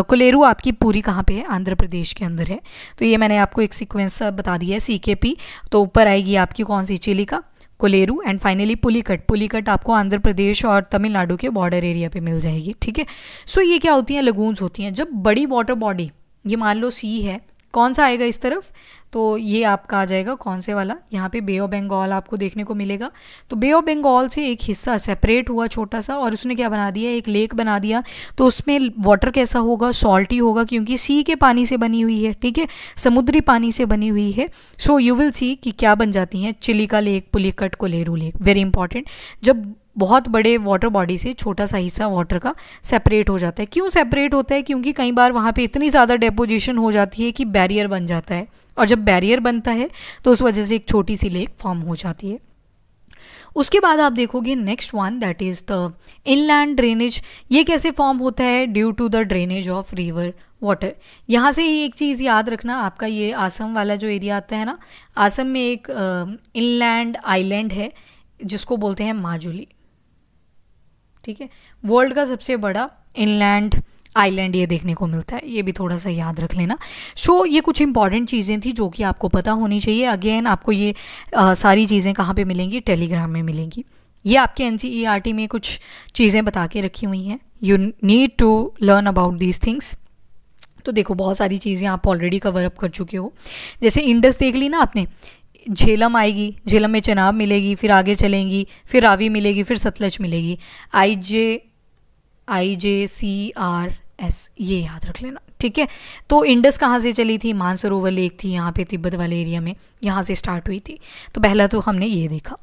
Speaker 1: Kolleru आपकी पूरी कहाँ पे है आंध्र प्रदेश के अंदर है तो ये मैंने आपको एक सीक्वेंस बता दिया है सी के पी तो ऊपर आएगी आपकी कौन सी Chilika Kolleru and finally Pulicat Pulicat आपको आंध्र प्रदेश और तमिलनाडु के बॉर्डर एरिया पे मिल जाएगी ठीक है सो ये क्या होती हैं लगूज होती हैं जब बड़ी वाटर बॉडी ये मान लो सी है कौन सा आएगा इस तरफ तो ये आपका आ जाएगा कौन से वाला यहाँ पे बे ऑफ बंगाल आपको देखने को मिलेगा तो बे ऑफ बंगाल से एक हिस्सा सेपरेट हुआ छोटा सा और उसने क्या बना दिया एक लेक बना दिया तो उसमें वाटर कैसा होगा सॉल्टी होगा क्योंकि सी के पानी से बनी हुई है ठीक है समुद्री पानी से बनी हुई है सो यू विल सी कि क्या बन जाती हैं Chilika lake Pulicat Kolleru lake very important जब बहुत बड़े वाटर बॉडी से छोटा सा हिस्सा वाटर का सेपरेट हो जाता है क्यों सेपरेट होता है क्योंकि कई बार वहाँ पे इतनी ज़्यादा डेपोजिशन हो जाती है कि बैरियर बन जाता है और जब बैरियर बनता है तो उस वजह से एक छोटी सी लेक फॉर्म हो जाती है उसके बाद आप देखोगे next one that is the inland drainage ये कैसे फॉर्म होता है due to the drainage of river water यहाँ से ही एक चीज़ याद रखना आपका ये आसम वाला जो एरिया आता है ना आसम में एक इनलैंड आइलैंड है जिसको बोलते हैं माजुली ठीक है वर्ल्ड का सबसे बड़ा इनलैंड आइलैंड ये देखने को मिलता है ये भी थोड़ा सा याद रख लेना सो so, ये कुछ इंपॉर्टेंट चीज़ें थी जो कि आपको पता होनी चाहिए अगेन आपको ये आ, सारी चीज़ें कहाँ पे मिलेंगी टेलीग्राम में मिलेंगी ये आपके एन e में कुछ चीज़ें बता के रखी हुई हैं you need to learn about these things तो देखो बहुत सारी चीज़ें आप ऑलरेडी कवर अप कर चुके हो जैसे इंडस देख ली ना आपने झेलम आएगी झेलम में चनाब मिलेगी फिर आगे चलेंगी फिर रावी मिलेगी फिर सतलज मिलेगी आई जे आई जे सी आर एस ये याद रख लेना ठीक है तो इंडस कहाँ से चली थी मानसरोवर लेक थी यहाँ पे तिब्बत वाले एरिया में यहाँ से स्टार्ट हुई थी तो पहला तो हमने ये देखा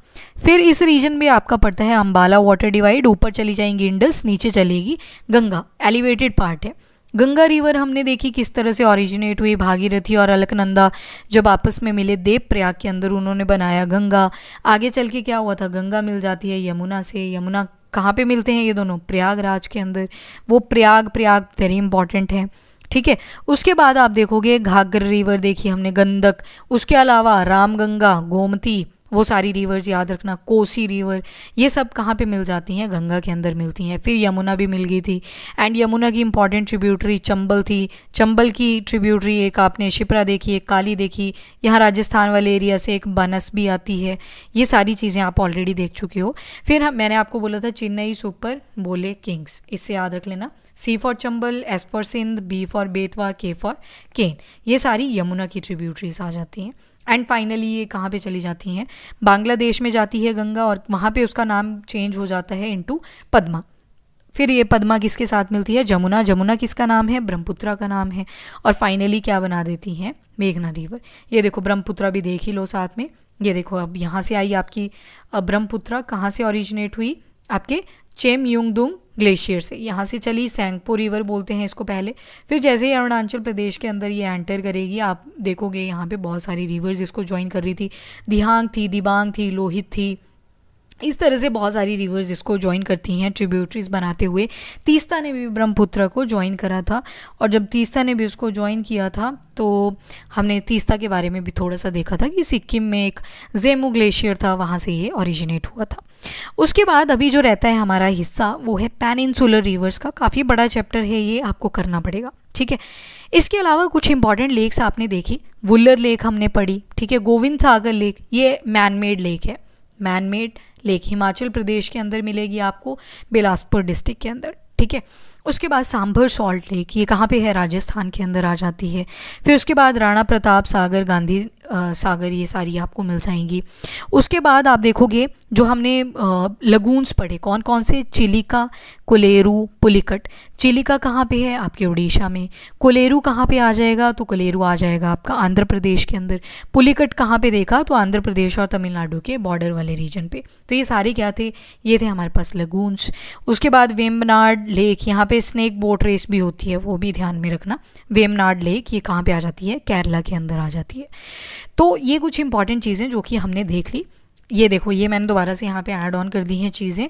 Speaker 1: फिर इस रीजन में आपका पड़ता है अम्बाला वाटर डिवाइड ऊपर चली जाएंगी इंडस नीचे चलेगी गंगा एलिवेटेड पार्ट है गंगा रिवर हमने देखी किस तरह से ऑरिजिनेट हुई भागीरथी और अलकनंदा जब आपस में मिले देव प्रयाग के अंदर उन्होंने बनाया गंगा आगे चल के क्या हुआ था गंगा मिल जाती है यमुना से यमुना कहाँ पे मिलते हैं ये दोनों प्रयागराज के अंदर वो प्रयाग प्रयाग वेरी इंपॉर्टेंट है ठीक है उसके बाद आप देखोगे घाघर रिवर देखी हमने गंदक उसके अलावा रामगंगा गोमती वो सारी रिवर्स याद रखना कोसी रिवर ये सब कहाँ पे मिल जाती हैं गंगा के अंदर मिलती हैं फिर यमुना भी मिल गई थी एंड यमुना की इंपॉर्टेंट ट्रिब्यूटरी चंबल थी चंबल की ट्रिब्यूटरी एक आपने शिप्रा देखी एक काली देखी यहाँ राजस्थान वाले एरिया से एक बनस भी आती है ये सारी चीज़ें आप ऑलरेडी देख चुके हो फिर हम मैंने आपको बोला था चेन्नई सुपर बोले किंग्स इससे याद रख लेना C for Chambal S for Sindh B for Betwa K for केन ये सारी यमुना की ट्रिब्यूटरीज आ जाती हैं एंड फाइनली ये कहाँ पे चली जाती हैं बांग्लादेश में जाती है गंगा और वहाँ पे उसका नाम चेंज हो जाता है इनटू पद्मा फिर ये पद्मा किसके साथ मिलती है जमुना जमुना किसका नाम है ब्रह्मपुत्रा का नाम है और फाइनली क्या बना देती हैं मेघना रिवर ये देखो ब्रह्मपुत्रा भी देख ही लो साथ में ये देखो अब यहाँ से आई आपकी ब्रह्मपुत्रा कहाँ से ऑरिजिनेट हुई आपके चेम दुंग ग्लेशियर से यहाँ से चली सेंगपो रिवर बोलते हैं इसको पहले फिर जैसे ही अरुणाचल प्रदेश के अंदर ये एंटर करेगी आप देखोगे यहाँ पे बहुत सारी रिवर्स इसको ज्वाइन कर रही थी दिहांग थी दिबांग थी लोहित थी इस तरह से बहुत सारी रिवर्स इसको ज्वाइन करती हैं ट्रिब्यूटरीज बनाते हुए तीस्ता ने भी ब्रह्मपुत्र को ज्वाइन करा था और जब तीस्ता ने भी उसको ज्वाइन किया था तो हमने तीस्ता के बारे में भी थोड़ा सा देखा था कि सिक्किम में एक जेमू ग्लेशियर था वहाँ से ये ओरिजिनेट हुआ था उसके बाद अभी जो रहता है हमारा हिस्सा वो है पैन इंसुलर रिवर्स का काफ़ी बड़ा चैप्टर है ये आपको करना पड़ेगा ठीक है इसके अलावा कुछ इंपॉर्टेंट लेक्स आपने देखी वुल्लर लेक हमने पढ़ी ठीक है गोविंद सागर लेक ये मैन मेड लेक है man made lake Himachal Pradesh के अंदर मिलेगी आपको बिलासपुर डिस्ट्रिक्ट के अंदर ठीक है उसके बाद सांभर सॉल्ट लेक ये कहाँ पे है राजस्थान के अंदर आ जाती है फिर उसके बाद राणा प्रताप सागर गांधी आ, सागर ये सारी आपको मिल जाएंगी उसके बाद आप देखोगे जो हमने लगूंस पढ़े कौन कौन से चिलिका कोलेरू पुलिकट चिलिका कहाँ पे है आपके उड़ीसा में कोलेरू कहाँ पे आ जाएगा तो कोलेरू आ जाएगा आपका आंध्र प्रदेश के अंदर पुलिकट कहाँ पे देखा तो आंध्र प्रदेश और तमिलनाडु के बॉर्डर वाले रीजन पे तो ये सारे क्या थे ये थे हमारे पास लगूंस उसके बाद वेमनाड लेक यहाँ पर स्नैक बोट रेस भी होती है वो भी ध्यान में रखना वेमनाड लेक ये कहाँ पर आ जाती है केरला के अंदर आ जाती है तो ये कुछ इंपॉर्टेंट चीज़ें जो कि हमने देख ली ये देखो ये मैंने दोबारा से यहाँ पे ऐड ऑन कर दी हैं चीज़ें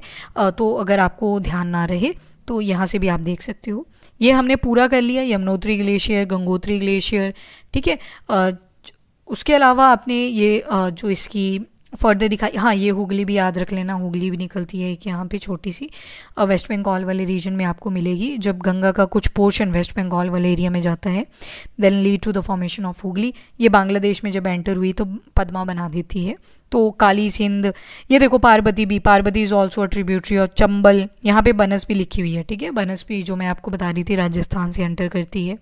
Speaker 1: तो अगर आपको ध्यान ना रहे तो यहाँ से भी आप देख सकते हो ये हमने पूरा कर लिया यमुनोत्री ग्लेशियर गंगोत्री ग्लेशियर ठीक है उसके अलावा आपने ये जो इसकी फर्दर दिखाई हाँ ये हुगली भी याद रख लेना हुगली भी निकलती है एक यहाँ पे छोटी सी वेस्ट बंगाल वाले रीजन में आपको मिलेगी जब गंगा का कुछ पोर्शन वेस्ट बंगाल वाले एरिया में जाता है then lead to the formation of Hooghly ये बांग्लादेश में जब एंटर हुई तो पदमा बना देती है तो काली सिंध ये देखो पार्वती भी पार्वती इज़ ऑल्सो अ और चंबल यहाँ पे बनस भी लिखी हुई है ठीक है बनस भी जो मैं आपको बता रही थी राजस्थान से एंटर करती है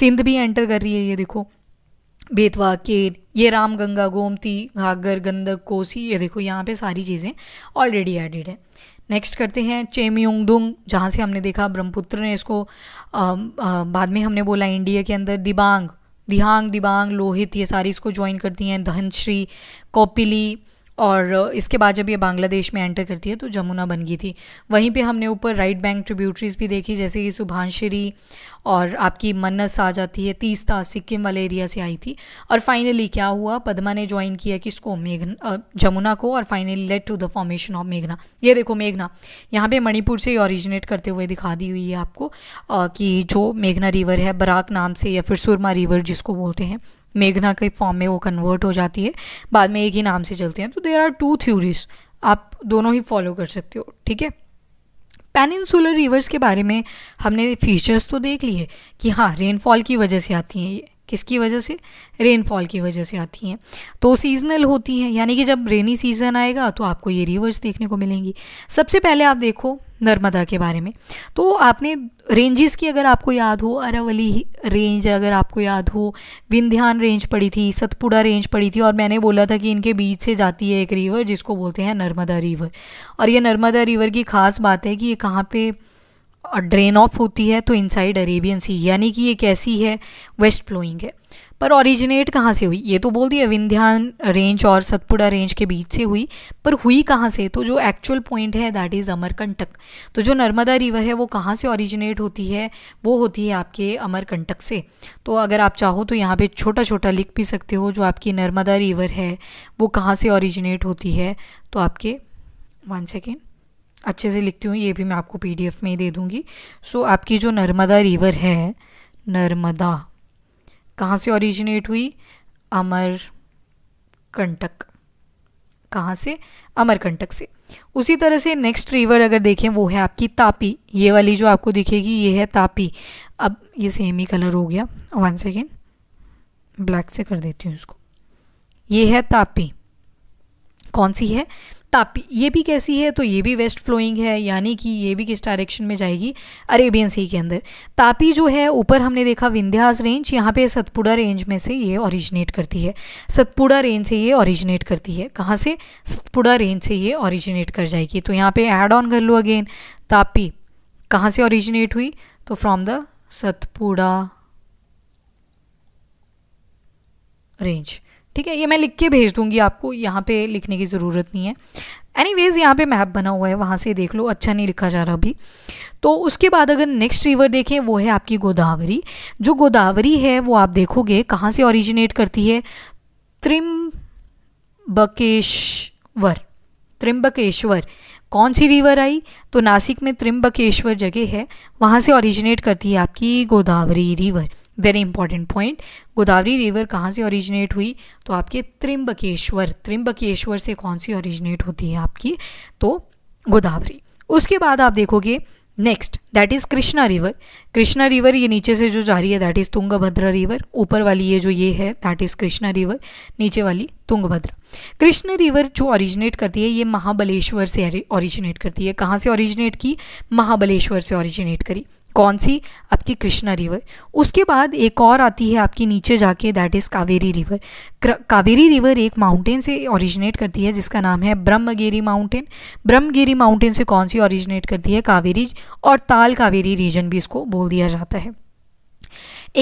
Speaker 1: सिंध भी एंटर कर रही है ये देखो बेतवा के ये राम गंगा गोमती घाघर गंदक कोसी ये देखो यहाँ पे सारी चीज़ें ऑलरेडी एडिड है नेक्स्ट करते हैं चेमयोंगडुंग जहाँ से हमने देखा ब्रह्मपुत्र ने इसको आ, आ, बाद में हमने बोला इंडिया के अंदर दिबांग दिहांग दिबांग लोहित ये सारी इसको ज्वाइन करती हैं धनश्री कौपिली और इसके बाद जब ये बांग्लादेश में एंटर करती है तो जमुना बन गई थी वहीं पे हमने ऊपर राइट बैंक ट्रिब्यूटरीज भी देखी जैसे कि सुभाषिरी और आपकी मन्नस आ जाती है तीसता सिक्किम वाले एरिया से आई थी और फाइनली क्या हुआ पद्मा ने ज्वाइन किया किसको मेघना जमुना को और finally led to the formation of मेघना ये देखो मेघना यहाँ पर मणिपुर से ऑरिजिनेट करते हुए दिखा दी हुई है आपको कि जो मेघना रिवर है बराक नाम से या फिर सुरमा रिवर जिसको बोलते हैं मेघना के फॉर्म में वो कन्वर्ट हो जाती है बाद में एक ही नाम से चलते हैं तो देर आर टू थ्योरीज आप दोनों ही फॉलो कर सकते हो ठीक है पेनिनसुलर रिवर्स के बारे में हमने फीचर्स तो देख लिए कि हाँ रेनफॉल की वजह से आती हैं ये किसकी वजह से रेनफॉल की वजह से आती हैं तो सीजनल होती हैं यानी कि जब रेनी सीज़न आएगा तो आपको ये रिवर्स देखने को मिलेंगी सबसे पहले आप देखो नर्मदा के बारे में तो आपने रेंजेस की अगर आपको याद हो अरावली रेंज अगर आपको याद हो विंध्यान रेंज पड़ी थी सतपुड़ा रेंज पड़ी थी और मैंने बोला था कि इनके बीच से जाती है एक रिवर जिसको बोलते हैं नर्मदा रिवर और ये नर्मदा रिवर की ख़ास बात है कि ये कहाँ पर ड्रेन ऑफ होती है तो इनसाइड अरेबियन सी यानी कि ये कैसी है वेस्ट फ्लोइंग है पर ओरिजिनेट कहाँ से हुई ये तो बोल दिया विंध्यान रेंज और सतपुड़ा रेंज के बीच से हुई पर हुई कहाँ से तो जो एक्चुअल पॉइंट है दैट इज़ अमरकंटक तो जो नर्मदा रिवर है वो कहाँ से ओरिजिनेट होती है वो होती है आपके अमरकंटक से तो अगर आप चाहो तो यहाँ पे छोटा छोटा लिख भी सकते हो जो आपकी नर्मदा रिवर है वो कहाँ से ओरिजिनेट होती है तो आपके वन सेकेंड अच्छे से लिखती हूँ ये भी मैं आपको पीडीएफ में ही दे दूँगी सो so, आपकी जो नर्मदा रिवर है नर्मदा कहाँ से ओरिजिनेट हुई अमरकंटक कहाँ से अमरकंटक से उसी तरह से नेक्स्ट रिवर अगर देखें वो है आपकी तापी ये वाली जो आपको दिखेगी ये है तापी अब ये सेम ही कलर हो गया वन सेकेंड ब्लैक से कर देती हूँ इसको ये है तापी कौन सी है तापी ये भी कैसी है तो ये भी वेस्ट फ्लोइंग है यानी कि ये भी किस डायरेक्शन में जाएगी अरेबियन सी के अंदर तापी जो है ऊपर हमने देखा विंध्यास रेंज यहाँ पे सतपुड़ा रेंज में से ये ऑरिजिनेट करती है सतपुड़ा रेंज से ये ऑरिजिनेट करती है कहाँ से सतपुड़ा रेंज से ये ऑरिजिनेट कर जाएगी तो यहाँ पे ऐड ऑन कर लो अगेन तापी कहाँ से ऑरिजिनेट हुई तो फ्रॉम द सतपुड़ा रेंज ठीक है ये मैं लिख के भेज दूँगी आपको यहाँ पे लिखने की ज़रूरत नहीं है एनी वेज़ यहाँ पर मैप बना हुआ है वहाँ से देख लो अच्छा नहीं लिखा जा रहा अभी तो उसके बाद अगर नेक्स्ट रिवर देखें वो है आपकी गोदावरी जो गोदावरी है वो आप देखोगे कहाँ से ऑरिजिनेट करती है त्रिम्बकेश्वर त्रिम्बकेश्वर कौन सी रिवर आई तो नासिक में त्रिम्बकेश्वर जगह है वहाँ से ऑरिजिनेट करती है आपकी Godavari river very important point Godavari river कहाँ से ओरिजिनेट हुई तो आपके त्रिम्बकेश्वर त्रिम्बकेश्वर से कौन सी ओरिजिनेट होती है आपकी तो गोदावरी उसके बाद आप देखोगे next that is Krishna river Krishna river ये नीचे से जो जा रही है दैट इज़ तुंगभद्रा रिवर ऊपर वाली ये जो ये है दैट इज़ कृष्णा रिवर नीचे वाली तुंगभद्रा कृष्ण रिवर जो ऑरिजिनेट करती है ये महाबलेश्वर से ओरिजिनेट करती है कहाँ से ओरिजिनेट की महाबलेश्वर से ओरिजिनेट करी कौन सी आपकी कृष्णा रिवर उसके बाद एक और आती है आपकी नीचे जाके that is Kaveri river Kaveri river एक माउंटेन से ओरिजिनेट करती है जिसका नाम है ब्रह्मगिरी माउंटेन ब्रह्मगिरी माउंटेन से कौन सी ओरिजिनेट करती है कावेरी और ताल कावेरी रीजन भी इसको बोल दिया जाता है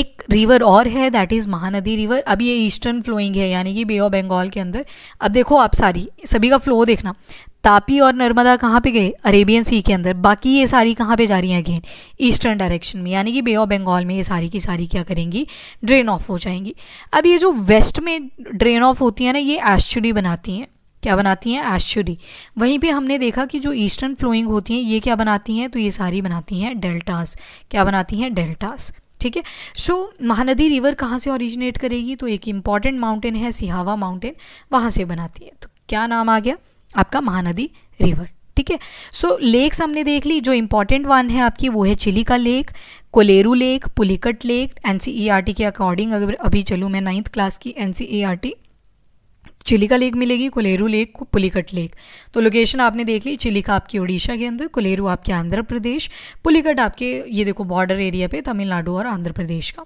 Speaker 1: एक रिवर और है दैट इज़ महानदी रिवर अब ये ईस्टर्न फ्लोइंग है यानी कि बे ऑफ बंगाल के अंदर अब देखो आप सारी सभी का फ्लो देखना तापी और नर्मदा कहाँ पे गए अरेबियन सी के अंदर बाकी ये सारी कहाँ पे जा रही हैं अगेन ईस्टर्न डायरेक्शन में यानी कि बे ऑफ बंगाल में ये सारी की सारी क्या करेंगी ड्रेन ऑफ हो जाएंगी अब ये जो वेस्ट में ड्रेन ऑफ होती हैं ना ये एस्चुडी बनाती हैं क्या बनाती हैं एस्चुरी वहीं पे हमने देखा कि जो ईस्टर्न फ्लोइंग होती हैं ये क्या बनाती हैं तो ये सारी बनाती हैं डेल्टास क्या बनाती हैं डेल्टास ठीक है सो महानदी रिवर कहाँ से ओरिजिनेट करेगी तो एक इम्पॉर्टेंट माउंटेन है सिहावा माउंटेन वहाँ से बनाती है तो क्या नाम आ गया आपका महानदी रिवर ठीक है सो लेक्स हमने देख ली जो इंपॉर्टेंट वन है आपकी वो है चिली का lake Kolleru lake Pulicat lake N e के अकॉर्डिंग अगर अभी चलूँ मैं नाइन्थ क्लास की एन चिलिका लेक मिलेगी कोलेरू लेक पुलिकट लेक तो लोकेशन आपने देख ली चिलिका आपकी ओडिशा के अंदर कोलेरू आपके आंध्र प्रदेश पुलिकट आपके ये देखो बॉर्डर एरिया पे तमिलनाडु और आंध्र प्रदेश का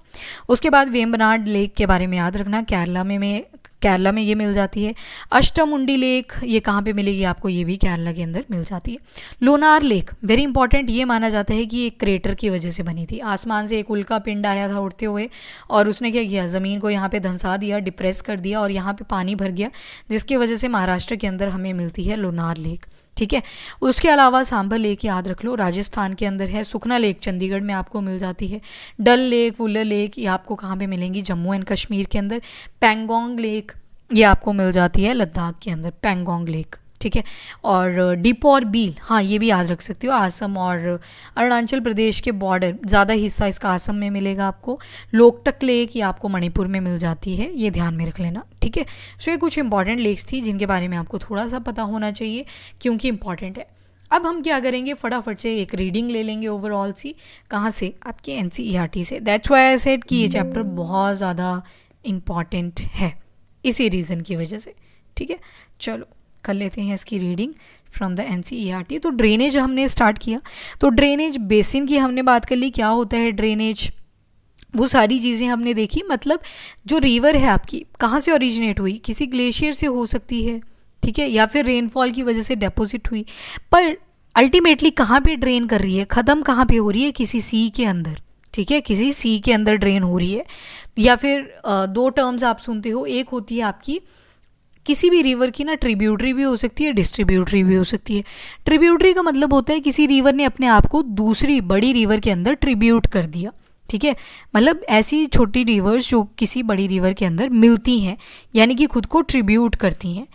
Speaker 1: उसके बाद वेम्बनाड लेक के बारे में याद रखना केरला में मैं केरला में ये मिल जाती है अष्टमुंडी लेक ये कहाँ पे मिलेगी आपको ये भी केरला के अंदर मिल जाती है लोनार लेक वेरी इंपॉर्टेंट ये माना जाता है कि एक क्रेटर की वजह से बनी थी आसमान से एक उल्का पिंड आया था उड़ते हुए और उसने क्या किया ज़मीन को यहाँ पे धंसा दिया डिप्रेस कर दिया और यहाँ पे पानी भर गया जिसकी वजह से महाराष्ट्र के अंदर हमें मिलती है लोनार लेक ठीक है उसके अलावा सांभर लेक याद रख लो राजस्थान के अंदर है सुखना लेक चंडीगढ़ में आपको मिल जाती है डल लेक वुलर लेक ये आपको कहाँ पे मिलेंगी जम्मू एंड कश्मीर के अंदर पेंगोंग लेक ये आपको मिल जाती है लद्दाख के अंदर पेंगोंग लेक ठीक है और डिपो और बील हाँ ये भी याद रख सकते हो आसम और अरुणाचल प्रदेश के बॉर्डर ज़्यादा हिस्सा इसका आसम में मिलेगा आपको लोकटक लेक ये आपको मणिपुर में मिल जाती है ये ध्यान में रख लेना ठीक है सो ये कुछ इंपॉर्टेंट लेक्स थी जिनके बारे में आपको थोड़ा सा पता होना चाहिए क्योंकि इंपॉर्टेंट है अब हम क्या करेंगे फटाफट से एक रीडिंग ले लेंगे ओवरऑल सी कहाँ से आपके एन e से दैट्स वाई आई सेट कि ये चैप्टर बहुत ज़्यादा इम्पॉर्टेंट है इसी रीज़न की वजह से ठीक है चलो कर लेते हैं इसकी रीडिंग फ्रॉम द एन तो ड्रेनेज हमने स्टार्ट किया तो ड्रेनेज बेसिन की हमने बात कर ली क्या होता है ड्रेनेज वो सारी चीज़ें हमने देखी मतलब जो रिवर है आपकी कहाँ से ओरिजिनेट हुई किसी ग्लेशियर से हो सकती है ठीक है या फिर रेनफॉल की वजह से डेपोज़िट हुई पर अल्टीमेटली कहाँ पे ड्रेन कर रही है ख़त्म कहाँ पे हो रही है किसी सी के अंदर ठीक है किसी सी के अंदर ड्रेन हो रही है या फिर दो टर्म्स आप सुनते हो एक होती है आपकी किसी भी रिवर की ना ट्रिब्यूटरी भी हो सकती है डिस्ट्रीब्यूटरी भी हो सकती है ट्रिब्यूटरी का मतलब होता है किसी रिवर ने अपने आप को दूसरी बड़ी रिवर के अंदर ट्रिब्यूट कर दिया ठीक है मतलब ऐसी छोटी रिवर्स जो किसी बड़ी रिवर के अंदर मिलती हैं यानी कि खुद को ट्रिब्यूट करती हैं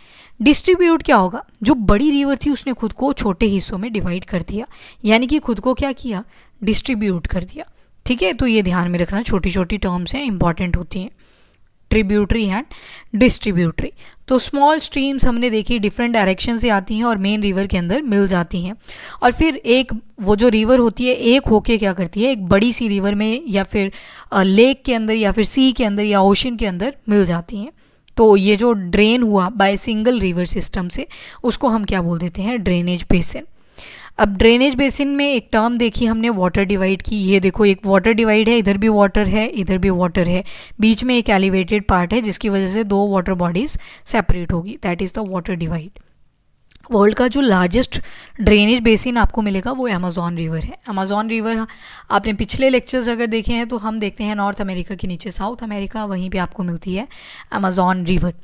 Speaker 1: डिस्ट्रीब्यूट क्या होगा जो बड़ी रिवर थी उसने खुद को छोटे हिस्सों में डिवाइड कर दिया यानी कि खुद को क्या किया डिस्ट्रीब्यूट कर दिया ठीक है तो ये ध्यान में रखना छोटी छोटी टर्म्स हैं इंपॉर्टेंट होती हैं ट्रिब्यूटरी एंड डिस्ट्रीब्यूटरी तो स्मॉल स्ट्रीम्स हमने देखी डिफरेंट डायरेक्शन से आती हैं और मेन रिवर के अंदर मिल जाती हैं और फिर एक वो जो रिवर होती है एक होके क्या करती है एक बड़ी सी रिवर में या फिर लेक के अंदर या फिर सी के अंदर या ओशन के अंदर मिल जाती हैं तो ये जो ड्रेन हुआ बाय सिंगल रिवर सिस्टम से उसको हम क्या बोल देते हैं ड्रेनेज बेसिन अब ड्रेनेज बेसिन में एक टर्म देखी हमने वाटर डिवाइड की ये देखो एक वाटर डिवाइड है इधर भी वाटर है इधर भी वाटर है बीच में एक एलिवेटेड पार्ट है जिसकी वजह से दो वाटर बॉडीज सेपरेट होगी that is the water divide world का जो लार्जेस्ट ड्रेनेज बेसिन आपको मिलेगा वो अमेजोन रिवर है अमेजोन रिवर आपने पिछले लेक्चर्स अगर देखे हैं तो हम देखते हैं नॉर्थ अमेरिका के नीचे साउथ अमेरिका वहीं पे आपको मिलती है अमेजोन रिवर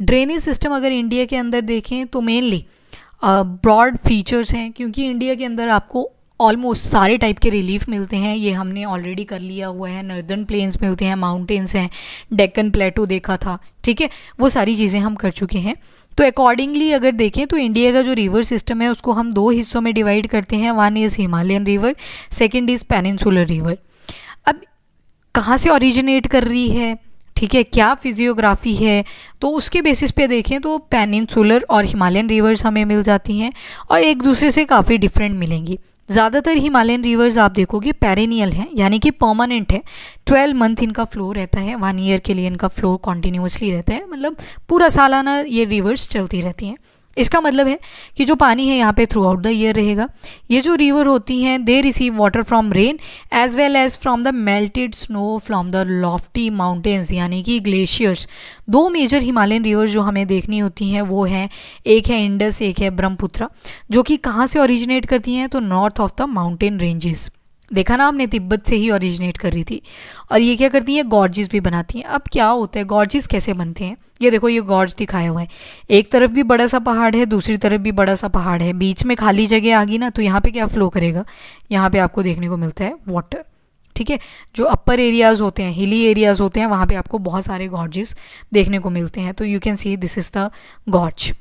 Speaker 1: ड्रेनेज सिस्टम अगर इंडिया के अंदर देखें तो मेनली ब्रॉड फीचर्स हैं क्योंकि इंडिया के अंदर आपको ऑलमोस्ट सारे टाइप के रिलीफ मिलते हैं ये हमने ऑलरेडी कर लिया हुआ है नर्दर्न प्लेन्स मिलते हैं माउंटेन्स हैं डेक्कन प्लेटो देखा था ठीक है वो सारी चीज़ें हम कर चुके हैं तो अकॉर्डिंगली अगर देखें तो इंडिया का जो रिवर सिस्टम है उसको हम दो हिस्सों में डिवाइड करते हैं one is Himalayan river second is peninsular river अब कहाँ से ऑरिजिनेट कर रही है ठीक है क्या फिजियोग्राफी है तो उसके बेसिस पे देखें तो पेनिनसुलर और हिमालयन रिवर्स हमें मिल जाती हैं और एक दूसरे से काफ़ी डिफरेंट मिलेंगी ज़्यादातर हिमालयन रिवर्स आप देखोगे पेरेनियल हैं यानी कि परमानेंट है ट्वेल्व मंथ इनका फ्लो रहता है वन ईयर के लिए इनका फ्लो कॉन्टीन्यूसली रहता है मतलब पूरा सालाना ये रिवर्स चलती रहती हैं इसका मतलब है कि जो पानी है यहाँ पे थ्रू आउट द ईयर रहेगा ये जो रिवर होती हैं they receive water from rain as well as from the melted snow from the lofty mountains यानी कि ग्लेशियर्स दो मेजर हिमालयन रिवर्स जो हमें देखनी होती हैं वो हैं एक है इंडस एक है ब्रह्मपुत्र जो कि कहाँ से ओरिजिनेट करती हैं तो north of the mountain ranges देखा ना हमने तिब्बत से ही ओरिजिनेट कर रही थी और ये क्या करती हैं गॉर्जिस भी बनाती हैं अब क्या होता है गॉर्जिस कैसे बनते हैं ये देखो ये गॉर्ज दिखाए हुए हैं एक तरफ भी बड़ा सा पहाड़ है दूसरी तरफ भी बड़ा सा पहाड़ है बीच में खाली जगह आ गई ना तो यहाँ पे क्या फ्लो करेगा यहाँ पे आपको देखने को मिलता है वाटर ठीक है जो अपर एरियाज़ होते हैं हिली एरियाज़ होते हैं वहाँ पे आपको बहुत सारे गॉर्जेस देखने को मिलते हैं तो you can see this is the gorge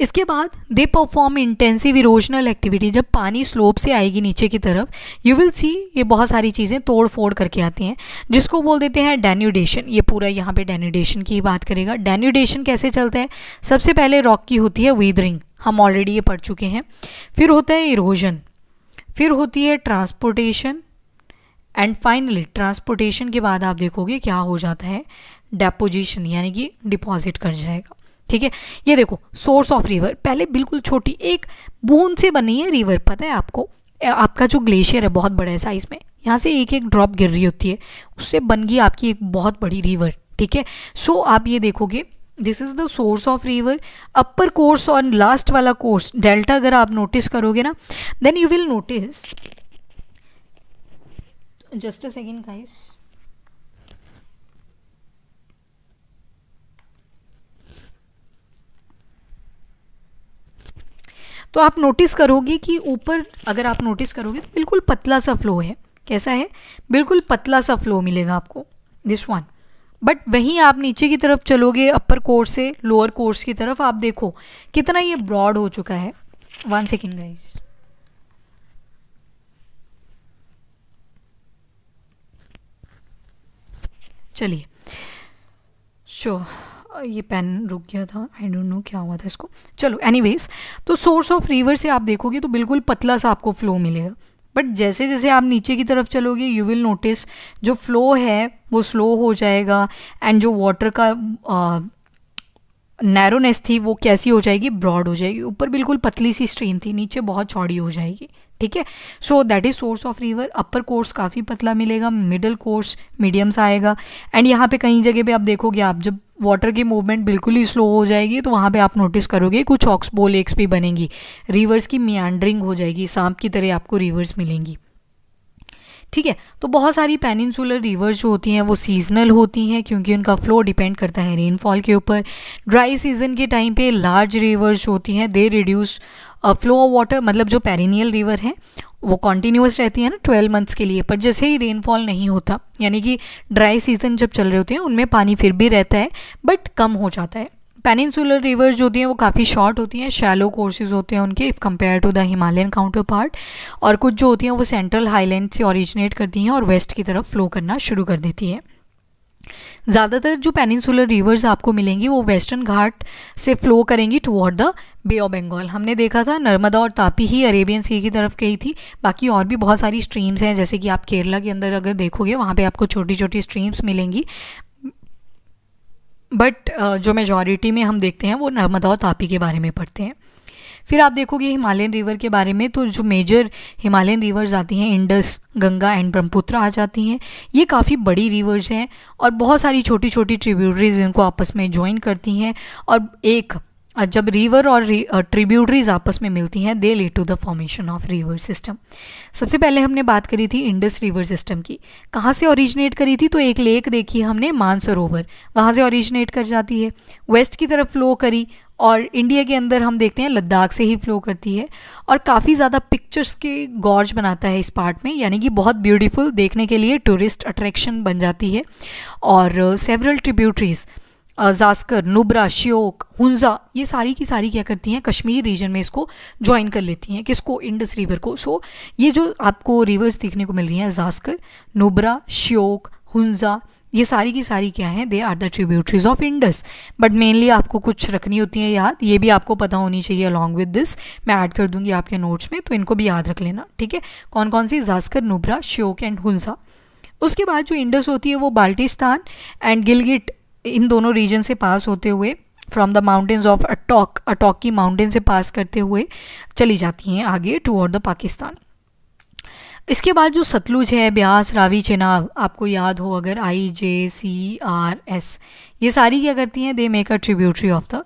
Speaker 1: इसके बाद they perform intensive erosional activity जब पानी स्लोप से आएगी नीचे की तरफ यू विल सी ये बहुत सारी चीज़ें तोड़ फोड़ करके आती हैं जिसको बोल देते हैं डेन्यूडेशन ये पूरा यहाँ पे डेन्यूडेशन की बात करेगा डेन्यूडेशन कैसे चलता है सबसे पहले रॉक की होती है वीदरिंग हम ऑलरेडी ये पढ़ चुके हैं फिर होता है इरोजन फिर होती है ट्रांसपोर्टेशन एंड फाइनली ट्रांसपोर्टेशन के बाद आप देखोगे क्या हो जाता है डेपोजिशन यानी कि डिपॉजिट कर जाएगा ठीक है ये देखो सोर्स ऑफ रिवर पहले बिल्कुल छोटी एक बूंद से बनी है रिवर पता है आपको आपका जो ग्लेशियर है बहुत बड़ा है साइज़ में यहाँ से एक एक ड्रॉप गिर रही होती है उससे बन गई आपकी एक बहुत बड़ी रिवर ठीक है सो आप ये देखोगे this is the source of river upper course और लास्ट वाला कोर्स डेल्टा अगर आप नोटिस करोगे ना then you will notice just a second guys तो आप नोटिस करोगे कि ऊपर अगर आप नोटिस करोगे तो बिल्कुल पतला सा फ्लो है कैसा है बिल्कुल पतला सा फ्लो मिलेगा आपको दिस वन बट वहीं आप नीचे की तरफ चलोगे अपर कोर्स से लोअर कोर्स की तरफ आप देखो कितना ये ब्रॉड हो चुका है वन सेकेंड गाइज चलिए शो sure. ये पेन रुक गया था आई डोंट नो क्या हुआ था इसको चलो एनीवेज तो सोर्स ऑफ रिवर से आप देखोगे तो बिल्कुल पतला सा आपको फ्लो मिलेगा बट जैसे जैसे आप नीचे की तरफ चलोगे यू विल नोटिस जो फ्लो है वो स्लो हो जाएगा एंड जो वाटर का नैरोनेस थी वो कैसी हो जाएगी ब्रॉड हो जाएगी ऊपर बिल्कुल पतली सी स्ट्रीम थी नीचे बहुत चौड़ी हो जाएगी ठीक है so that is source of river upper course काफ़ी पतला मिलेगा मिडल कोर्स मीडियम सा आएगा एंड यहाँ पे कहीं जगह पे आप देखोगे आप जब वाटर की मूवमेंट बिल्कुल ही स्लो हो जाएगी तो वहाँ पे आप नोटिस करोगे कुछ ऑक्सबो लेक्स भी बनेंगी रिवर्स की मियांड्रिंग हो जाएगी सांप की तरह आपको रिवर्स मिलेंगी ठीक है तो बहुत सारी पेनिनसुलर रिवर्स जो होती हैं वो सीजनल होती हैं क्योंकि उनका फ्लो डिपेंड करता है रेनफॉल के ऊपर ड्राई सीजन के टाइम पे लार्ज रिवर्स जो होती हैं they reduce flow of water मतलब जो पेरिनियल रिवर है वो कॉन्टिन्यूस रहती है ना ट्वेल्व मंथ्स के लिए पर जैसे ही रेनफॉल नहीं होता यानी कि ड्राई सीजन जब चल रहे होते हैं उनमें पानी फिर भी रहता है बट कम हो जाता है पेनिनसुलर रिवर्स जो हैं वो काफ़ी शॉर्ट होती हैं शैलो कोर्सेज होते हैं उनके if compare to the Himalayan counterpart और कुछ जो होती हैं वो सेंट्रल हाईलैंड से ऑरिजिनेट करती हैं और वेस्ट की तरफ फ्लो करना शुरू कर देती है ज़्यादातर जो पेनिनसुलर रिवर्स आपको मिलेंगी वो वेस्टर्न घाट से फ्लो करेंगी toward the Bay of Bengal हमने देखा था नर्मदा और तापी ही अरेबियन सी की तरफ गई थी बाकी और भी बहुत सारी स्ट्रीम्स हैं जैसे कि आप केरला के अंदर अगर देखोगे वहाँ पे आपको छोटी छोटी स्ट्रीम्स मिलेंगी बट uh, जो मेजॉरिटी में हम देखते हैं वो नर्मदा और तापी के बारे में पढ़ते हैं फिर आप देखोगे हिमालयन रिवर के बारे में तो जो मेजर हिमालयन रिवर्स आती हैं इंडस गंगा एंड ब्रह्मपुत्र आ जाती हैं ये काफ़ी बड़ी रिवर्स हैं और बहुत सारी छोटी छोटी ट्रिब्यूटरीज इनको आपस में ज्वाइन करती हैं और एक जब रिवर और ट्रिब्यूटरीज आपस में मिलती हैं they lead to the formation of river system सबसे पहले हमने बात करी थी इंडस रिवर सिस्टम की कहाँ से ओरिजिनेट करी थी तो एक लेक देखी हमने मानसरोवर वहाँ से ओरिजिनेट कर जाती है वेस्ट की तरफ फ्लो करी और इंडिया के अंदर हम देखते हैं लद्दाख से ही फ्लो करती है और काफ़ी ज़्यादा पिक्चर्स के गॉर्ज बनाता है इस पार्ट में यानी कि बहुत ब्यूटीफुल देखने के लिए टूरिस्ट अट्रैक्शन बन जाती है और सेवरल ट्रिब्यूटरीज़ जास्कर नुब्रा श्योक हुंजा ये सारी की सारी क्या करती हैं कश्मीर रीजन में इसको ज्वाइन कर लेती हैं किसको इंडस रिवर को सो so, ये जो आपको रिवर्स देखने को मिल रही हैं जास्कर नुब्रा श्योक हुंजा ये सारी की सारी क्या हैं they are the tributaries of Indus but mainly आपको कुछ रखनी होती है याद ये भी आपको पता होनी चाहिए अलॉन्ग विद दिस मैं ऐड कर दूंगी आपके नोट्स में तो इनको भी याद रख लेना ठीक है कौन कौन सी जास्कर नुब्रा श्योक एंड हुंजा उसके बाद जो इंडस होती है वो बाल्टिस्तान एंड गिलगिट इन दोनों रीजन से पास होते हुए from the mountains of Attock Attock की माउंटेन से पास करते हुए चली जाती हैं आगे टू द पाकिस्तान इसके बाद जो सतलुज है ब्यास रावी चेनाब आपको याद हो अगर आई जे सी आर एस ये सारी क्या करती हैं they make a tributary of the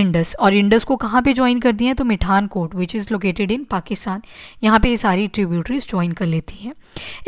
Speaker 1: Indus और इंडस को कहाँ पे ज्वाइन करती हैं तो Mithankot which is located in Pakistan यहाँ पे ये सारी ट्रिब्यूटरीज ज्वाइन कर लेती हैं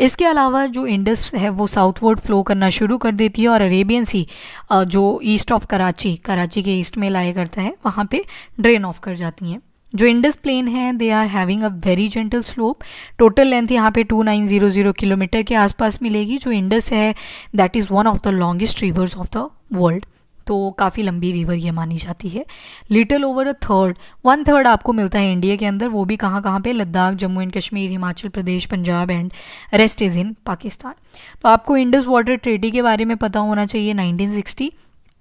Speaker 1: इसके अलावा जो इंडस है वो साउथवर्ड फ्लो करना शुरू कर देती है और अरेबियन सी जो ईस्ट ऑफ कराची कराची के ईस्ट में लाया करता है वहाँ पर ड्रेन ऑफ कर जाती हैं जो इंडस प्लेन है they are having a very gentle slope total length यहाँ पे 2900 किलोमीटर के आसपास मिलेगी जो इंडस है that is one of the longest rivers of the world तो काफ़ी लंबी रिवर ये मानी जाती है little over a third one third आपको मिलता है इंडिया के अंदर वो भी कहाँ कहाँ पे Ladakh Jammu and Kashmir Himachal Pradesh Punjab and rest is in Pakistan तो आपको इंडस वाटर ट्रेडी के बारे में पता होना चाहिए 1960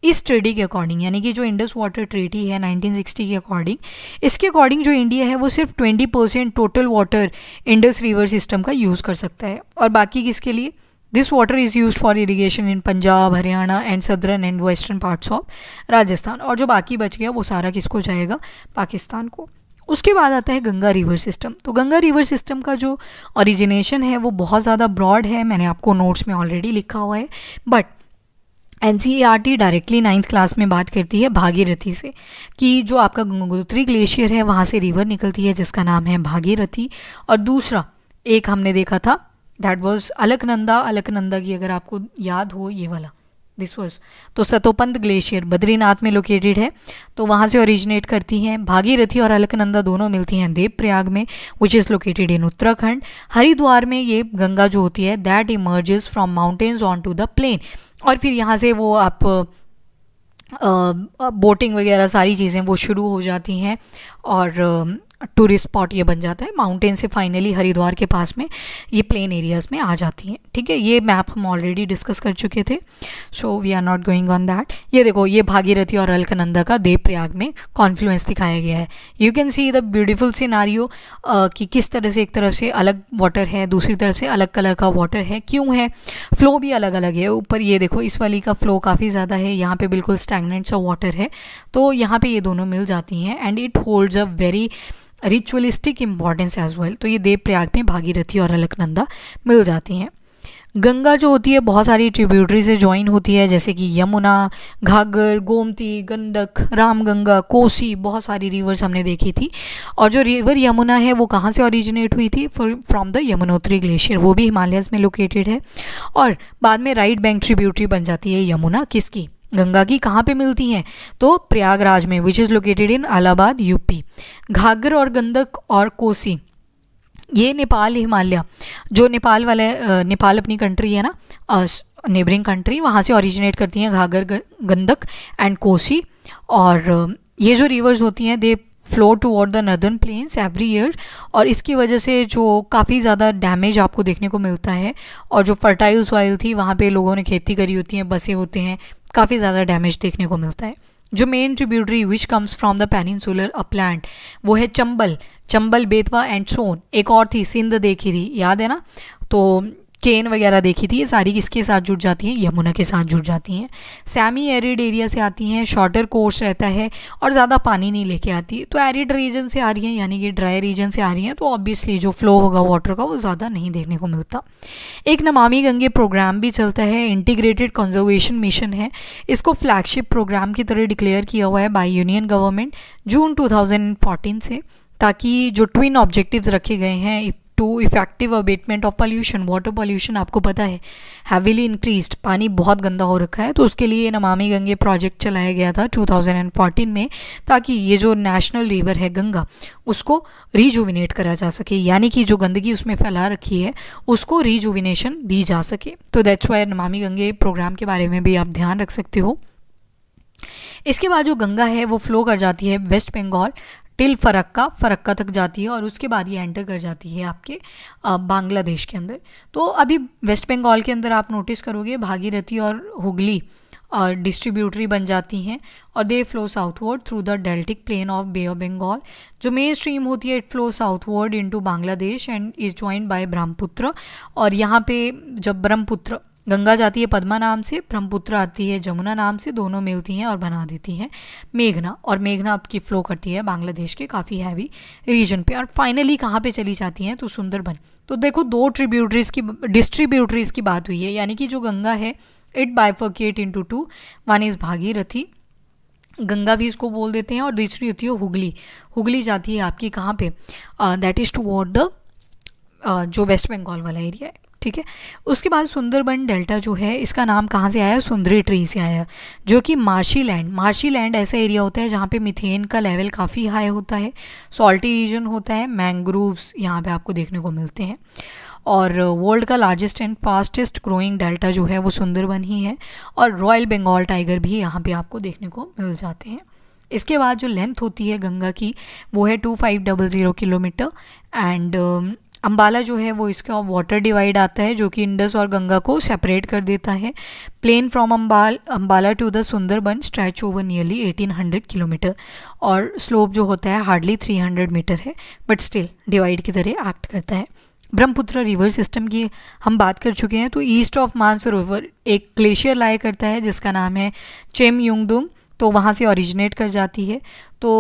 Speaker 1: इस ट्रेडी के अकॉर्डिंग यानी कि जो इंडस वाटर ट्रेडी है 1960 के अकॉर्डिंग इसके अकॉर्डिंग जो इंडिया है वो सिर्फ 20 percent total water Indus river system का यूज़ कर सकता है और बाकी किसके लिए this water is use for irrigation in Punjab Haryana and southern and western parts of Rajasthan और जो बाकी बच गया वो सारा किसको जाएगा पाकिस्तान को उसके बाद आता है गंगा रिवर सिस्टम तो गंगा रिवर सिस्टम का जो ओरिजिनेशन है वो बहुत ज़्यादा ब्रॉड है मैंने आपको नोट्स में ऑलरेडी लिखा हुआ है but an directly ninth class में बात करती है भागीरथी से कि जो आपका गंगोत्री ग्लेशियर है वहाँ से रिवर निकलती है जिसका नाम है भागीरथी और दूसरा एक हमने देखा था दैट वॉज अलकनंदा अलकनंदा की अगर आपको याद हो ये वाला दिस वॉज तो सतोपंत ग्लेशियर बद्रीनाथ में लोकेटेड है तो वहाँ से ओरिजिनेट करती हैं भागीरथी और अलकनंदा दोनों मिलती हैं देवप्रयाग में which is located in Uttarakhand Haridwar में ये गंगा जो होती है that emerges from mountains on to the plain और फिर यहाँ से वो आप बोटिंग वगैरह सारी चीज़ें वो शुरू हो जाती हैं और टूरिस्ट स्पॉट ये बन जाता है माउंटेन से फाइनली हरिद्वार के पास में ये प्लेन एरियाज़ में आ जाती हैं ठीक है ये मैप हम ऑलरेडी डिस्कस कर चुके थे so we are not going on that ये देखो ये भागीरथी और अलकनंदा का देवप्रयाग में कॉन्फ्लुएंस दिखाया गया है you can see the beautiful scenario कि किस तरह से एक तरफ से अलग वाटर है दूसरी तरफ से अलग कलर का वाटर है क्यों है फ्लो भी अलग अलग है ऊपर ये देखो इस वाली का फ्लो काफ़ी ज़्यादा है यहाँ पर बिल्कुल स्टैगनेंट सा वाटर है तो यहाँ पर ये दोनों मिल जाती हैं and it holds a very ritualistic importance as well तो ये देवप्रयाग में भागीरथी और अलकनंदा मिल जाती हैं गंगा जो होती है बहुत सारी ट्रिब्यूटरी से ज्वाइन होती है जैसे कि यमुना घाघर गोमती गंडक रामगंगा कोसी बहुत सारी रिवर्स हमने देखी थी और जो रिवर यमुना है वो कहाँ से ओरिजिनेट हुई थी फ्रॉम द यमुनोत्री ग्लेशियर वो भी हिमालयस में लोकेटेड है और बाद में राइट बैंक ट्रिब्यूटरी बन जाती है यमुना किसकी गंगा की कहाँ पे मिलती हैं तो प्रयागराज में which is located in Allahabad UP Ghaghara और गंदक और कोसी ये नेपाल हिमालय जो नेपाल वाले नेपाल अपनी कंट्री है ना नेबरिंग कंट्री वहाँ से ओरिजिनेट करती हैं घाघर गंदक एंड कोसी और ये जो रिवर्स होती हैं they flow toward the northern plains every year और इसकी वजह से जो काफ़ी ज़्यादा डैमेज आपको देखने को मिलता है और जो फर्टाइल सॉइल थी वहाँ पर लोगों ने खेती करी होती हैं बसे होते हैं काफ़ी ज़्यादा डैमेज देखने को मिलता है जो main tributary which comes from the peninsular upland वो है चंबल चंबल बेतवा एंड सोन एक और थी सिंध देखी थी याद है ना तो केन वगैरह देखी थी ये सारी किसके साथ जुड़ जाती हैं यमुना के साथ जुड़ जाती हैं सेमी एरिड एरिया से आती हैं शॉर्टर कोर्स रहता है और ज़्यादा पानी नहीं लेके आती तो एरिड रीजन से आ रही हैं यानी कि ड्राई रीजन से आ रही हैं तो ऑब्वियसली जो फ्लो होगा वाटर का वो ज़्यादा नहीं देखने को मिलता एक नमामि गंगे प्रोग्राम भी चलता है इंटीग्रेटेड कंजर्वेशन मिशन है इसको फ्लैगशिप प्रोग्राम की तरह डिक्लेयर किया हुआ है by union government June two से ताकि जो ट्विन ऑब्जेक्टिव्स रखे गए हैं to effective abatement of pollution water pollution आपको पता है हैविली इंक्रीज पानी बहुत गंदा हो रखा है तो उसके लिए नमामि गंगे प्रोजेक्ट चलाया गया था 2014 में ताकि ये जो नेशनल रिवर है गंगा उसको रिजुविनेट करा जा सके यानी कि जो गंदगी उसमें फैला रखी है उसको रिजुविनेशन दी जा सके तो दैट्स वाई नमामि गंगे प्रोग्राम के बारे में भी आप ध्यान रख सकते हो इसके बाद जो गंगा है वो फ्लो कर जाती है वेस्ट बंगाल टिल फरक्का फरक्का तक जाती है और उसके बाद ये एंटर कर जाती है आपके बांग्लादेश के अंदर तो अभी वेस्ट बंगाल के अंदर आप नोटिस करोगे भागीरथी और हुगली और डिस्ट्रीब्यूटरी बन जाती हैं और they flow southward through the deltaic plain of Bay of Bengal जो मेन स्ट्रीम होती है it flow southward into Bangladesh and is join by Brahmaputra और यहाँ पे जब ब्रह्मपुत्र गंगा जाती है पद्मा नाम से ब्रह्मपुत्र आती है जमुना नाम से दोनों मिलती हैं और बना देती हैं मेघना और मेघना आपकी फ्लो करती है बांग्लादेश के काफ़ी हैवी रीजन पे और फाइनली कहाँ पे चली जाती हैं तो सुंदरबन तो देखो दो ट्रिब्यूटरीज़ की डिस्ट्रीब्यूटरीज़ की बात हुई है यानी कि जो गंगा है it bifurcate into two one is Bhagirathi Ganga भी इसको बोल देते हैं और दूसरी होती है हुगली हुगली जाती है आपकी कहाँ पे that is toward the जो वेस्ट बंगाल वाला एरिया है ठीक है उसके बाद सुंदरबन डेल्टा जो है इसका नाम कहाँ से आया सुंदरी ट्री से आया जो कि मार्शी लैंड मार्शी लैंड ऐसा एरिया होता है जहाँ पे मिथेन का लेवल काफ़ी हाई होता है सॉल्टी रीजन होता है मैंग्रोव्स यहाँ पे आपको देखने को मिलते हैं और वर्ल्ड का largest and fastest growing delta जो है वो सुंदरबन ही है और रॉयल बंगाल टाइगर भी यहाँ पर आपको देखने को मिल जाते हैं इसके बाद जो लेंथ होती है गंगा की वो है two five double zero kilometre and Ambala जो है वो इसका वाटर डिवाइड आता है जो कि इंडस और गंगा को सेपरेट कर देता है plain from Ambal Ambala to the Sundarban stretch over nearly 1800 kilometre और स्लोप जो होता है हार्डली 300 मीटर है बट स्टिल डिवाइड की तरह एक्ट करता है ब्रह्मपुत्र रिवर सिस्टम की हम बात कर चुके हैं तो ईस्ट ऑफ मानसरोवर एक ग्लेशियर लाया करता है जिसका नाम है चेम युंगडुंग तो वहाँ से ओरिजिनेट कर जाती है तो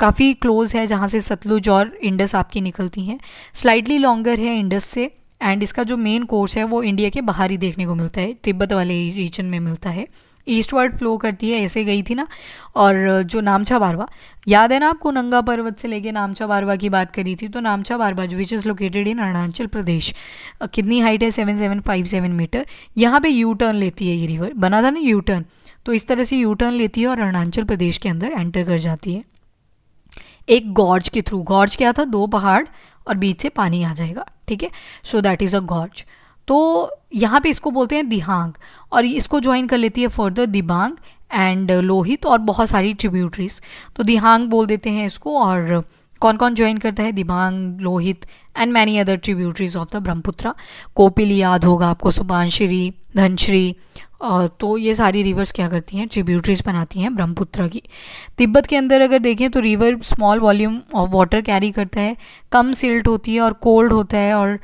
Speaker 1: काफ़ी क्लोज है जहाँ से सतलुज और इंडस आपकी निकलती हैं स्लाइडली लॉन्गर है इंडस से एंड इसका जो मेन कोर्स है वो इंडिया के बाहर ही देखने को मिलता है तिब्बत वाले रीजन में मिलता है ईस्टवर्ड फ्लो करती है ऐसे गई थी ना और जो नामचा बारवा याद है ना आपको नंगा पर्वत से लेके नामचा बारवा की बात करी थी तो नामचा बारवा जो which is located in Arunachal Pradesh कितनी हाइट है seven seven five seven metre यहाँ पे यू टर्न लेती है ये रिवर बना था ना यू टर्न तो इस तरह से यू टर्न लेती है और अरुणाचल प्रदेश के अंदर एंटर कर जाती है एक गॉर्ज के थ्रू गॉर्ज क्या था दो पहाड़ और बीच से पानी आ जाएगा ठीक है so that is a gorge तो यहाँ पे इसको बोलते हैं दिहांग और इसको ज्वाइन कर लेती है फर्दर दिबांग एंड लोहित और बहुत सारी ट्रिब्यूटरीज तो दिहांग बोल देते हैं इसको और कौन कौन ज्वाइन करता है Dibang Lohit and many other tributaries of the Brahmaputra Kopili याद होगा आपको सुबानश्री धनश्री तो ये सारी रिवर्स क्या करती हैं ट्रिब्यूटरीज बनाती हैं ब्रह्मपुत्र की तिब्बत के अंदर अगर देखें तो river small volume of water carry करता है कम सिल्ट होती है और कोल्ड होता है और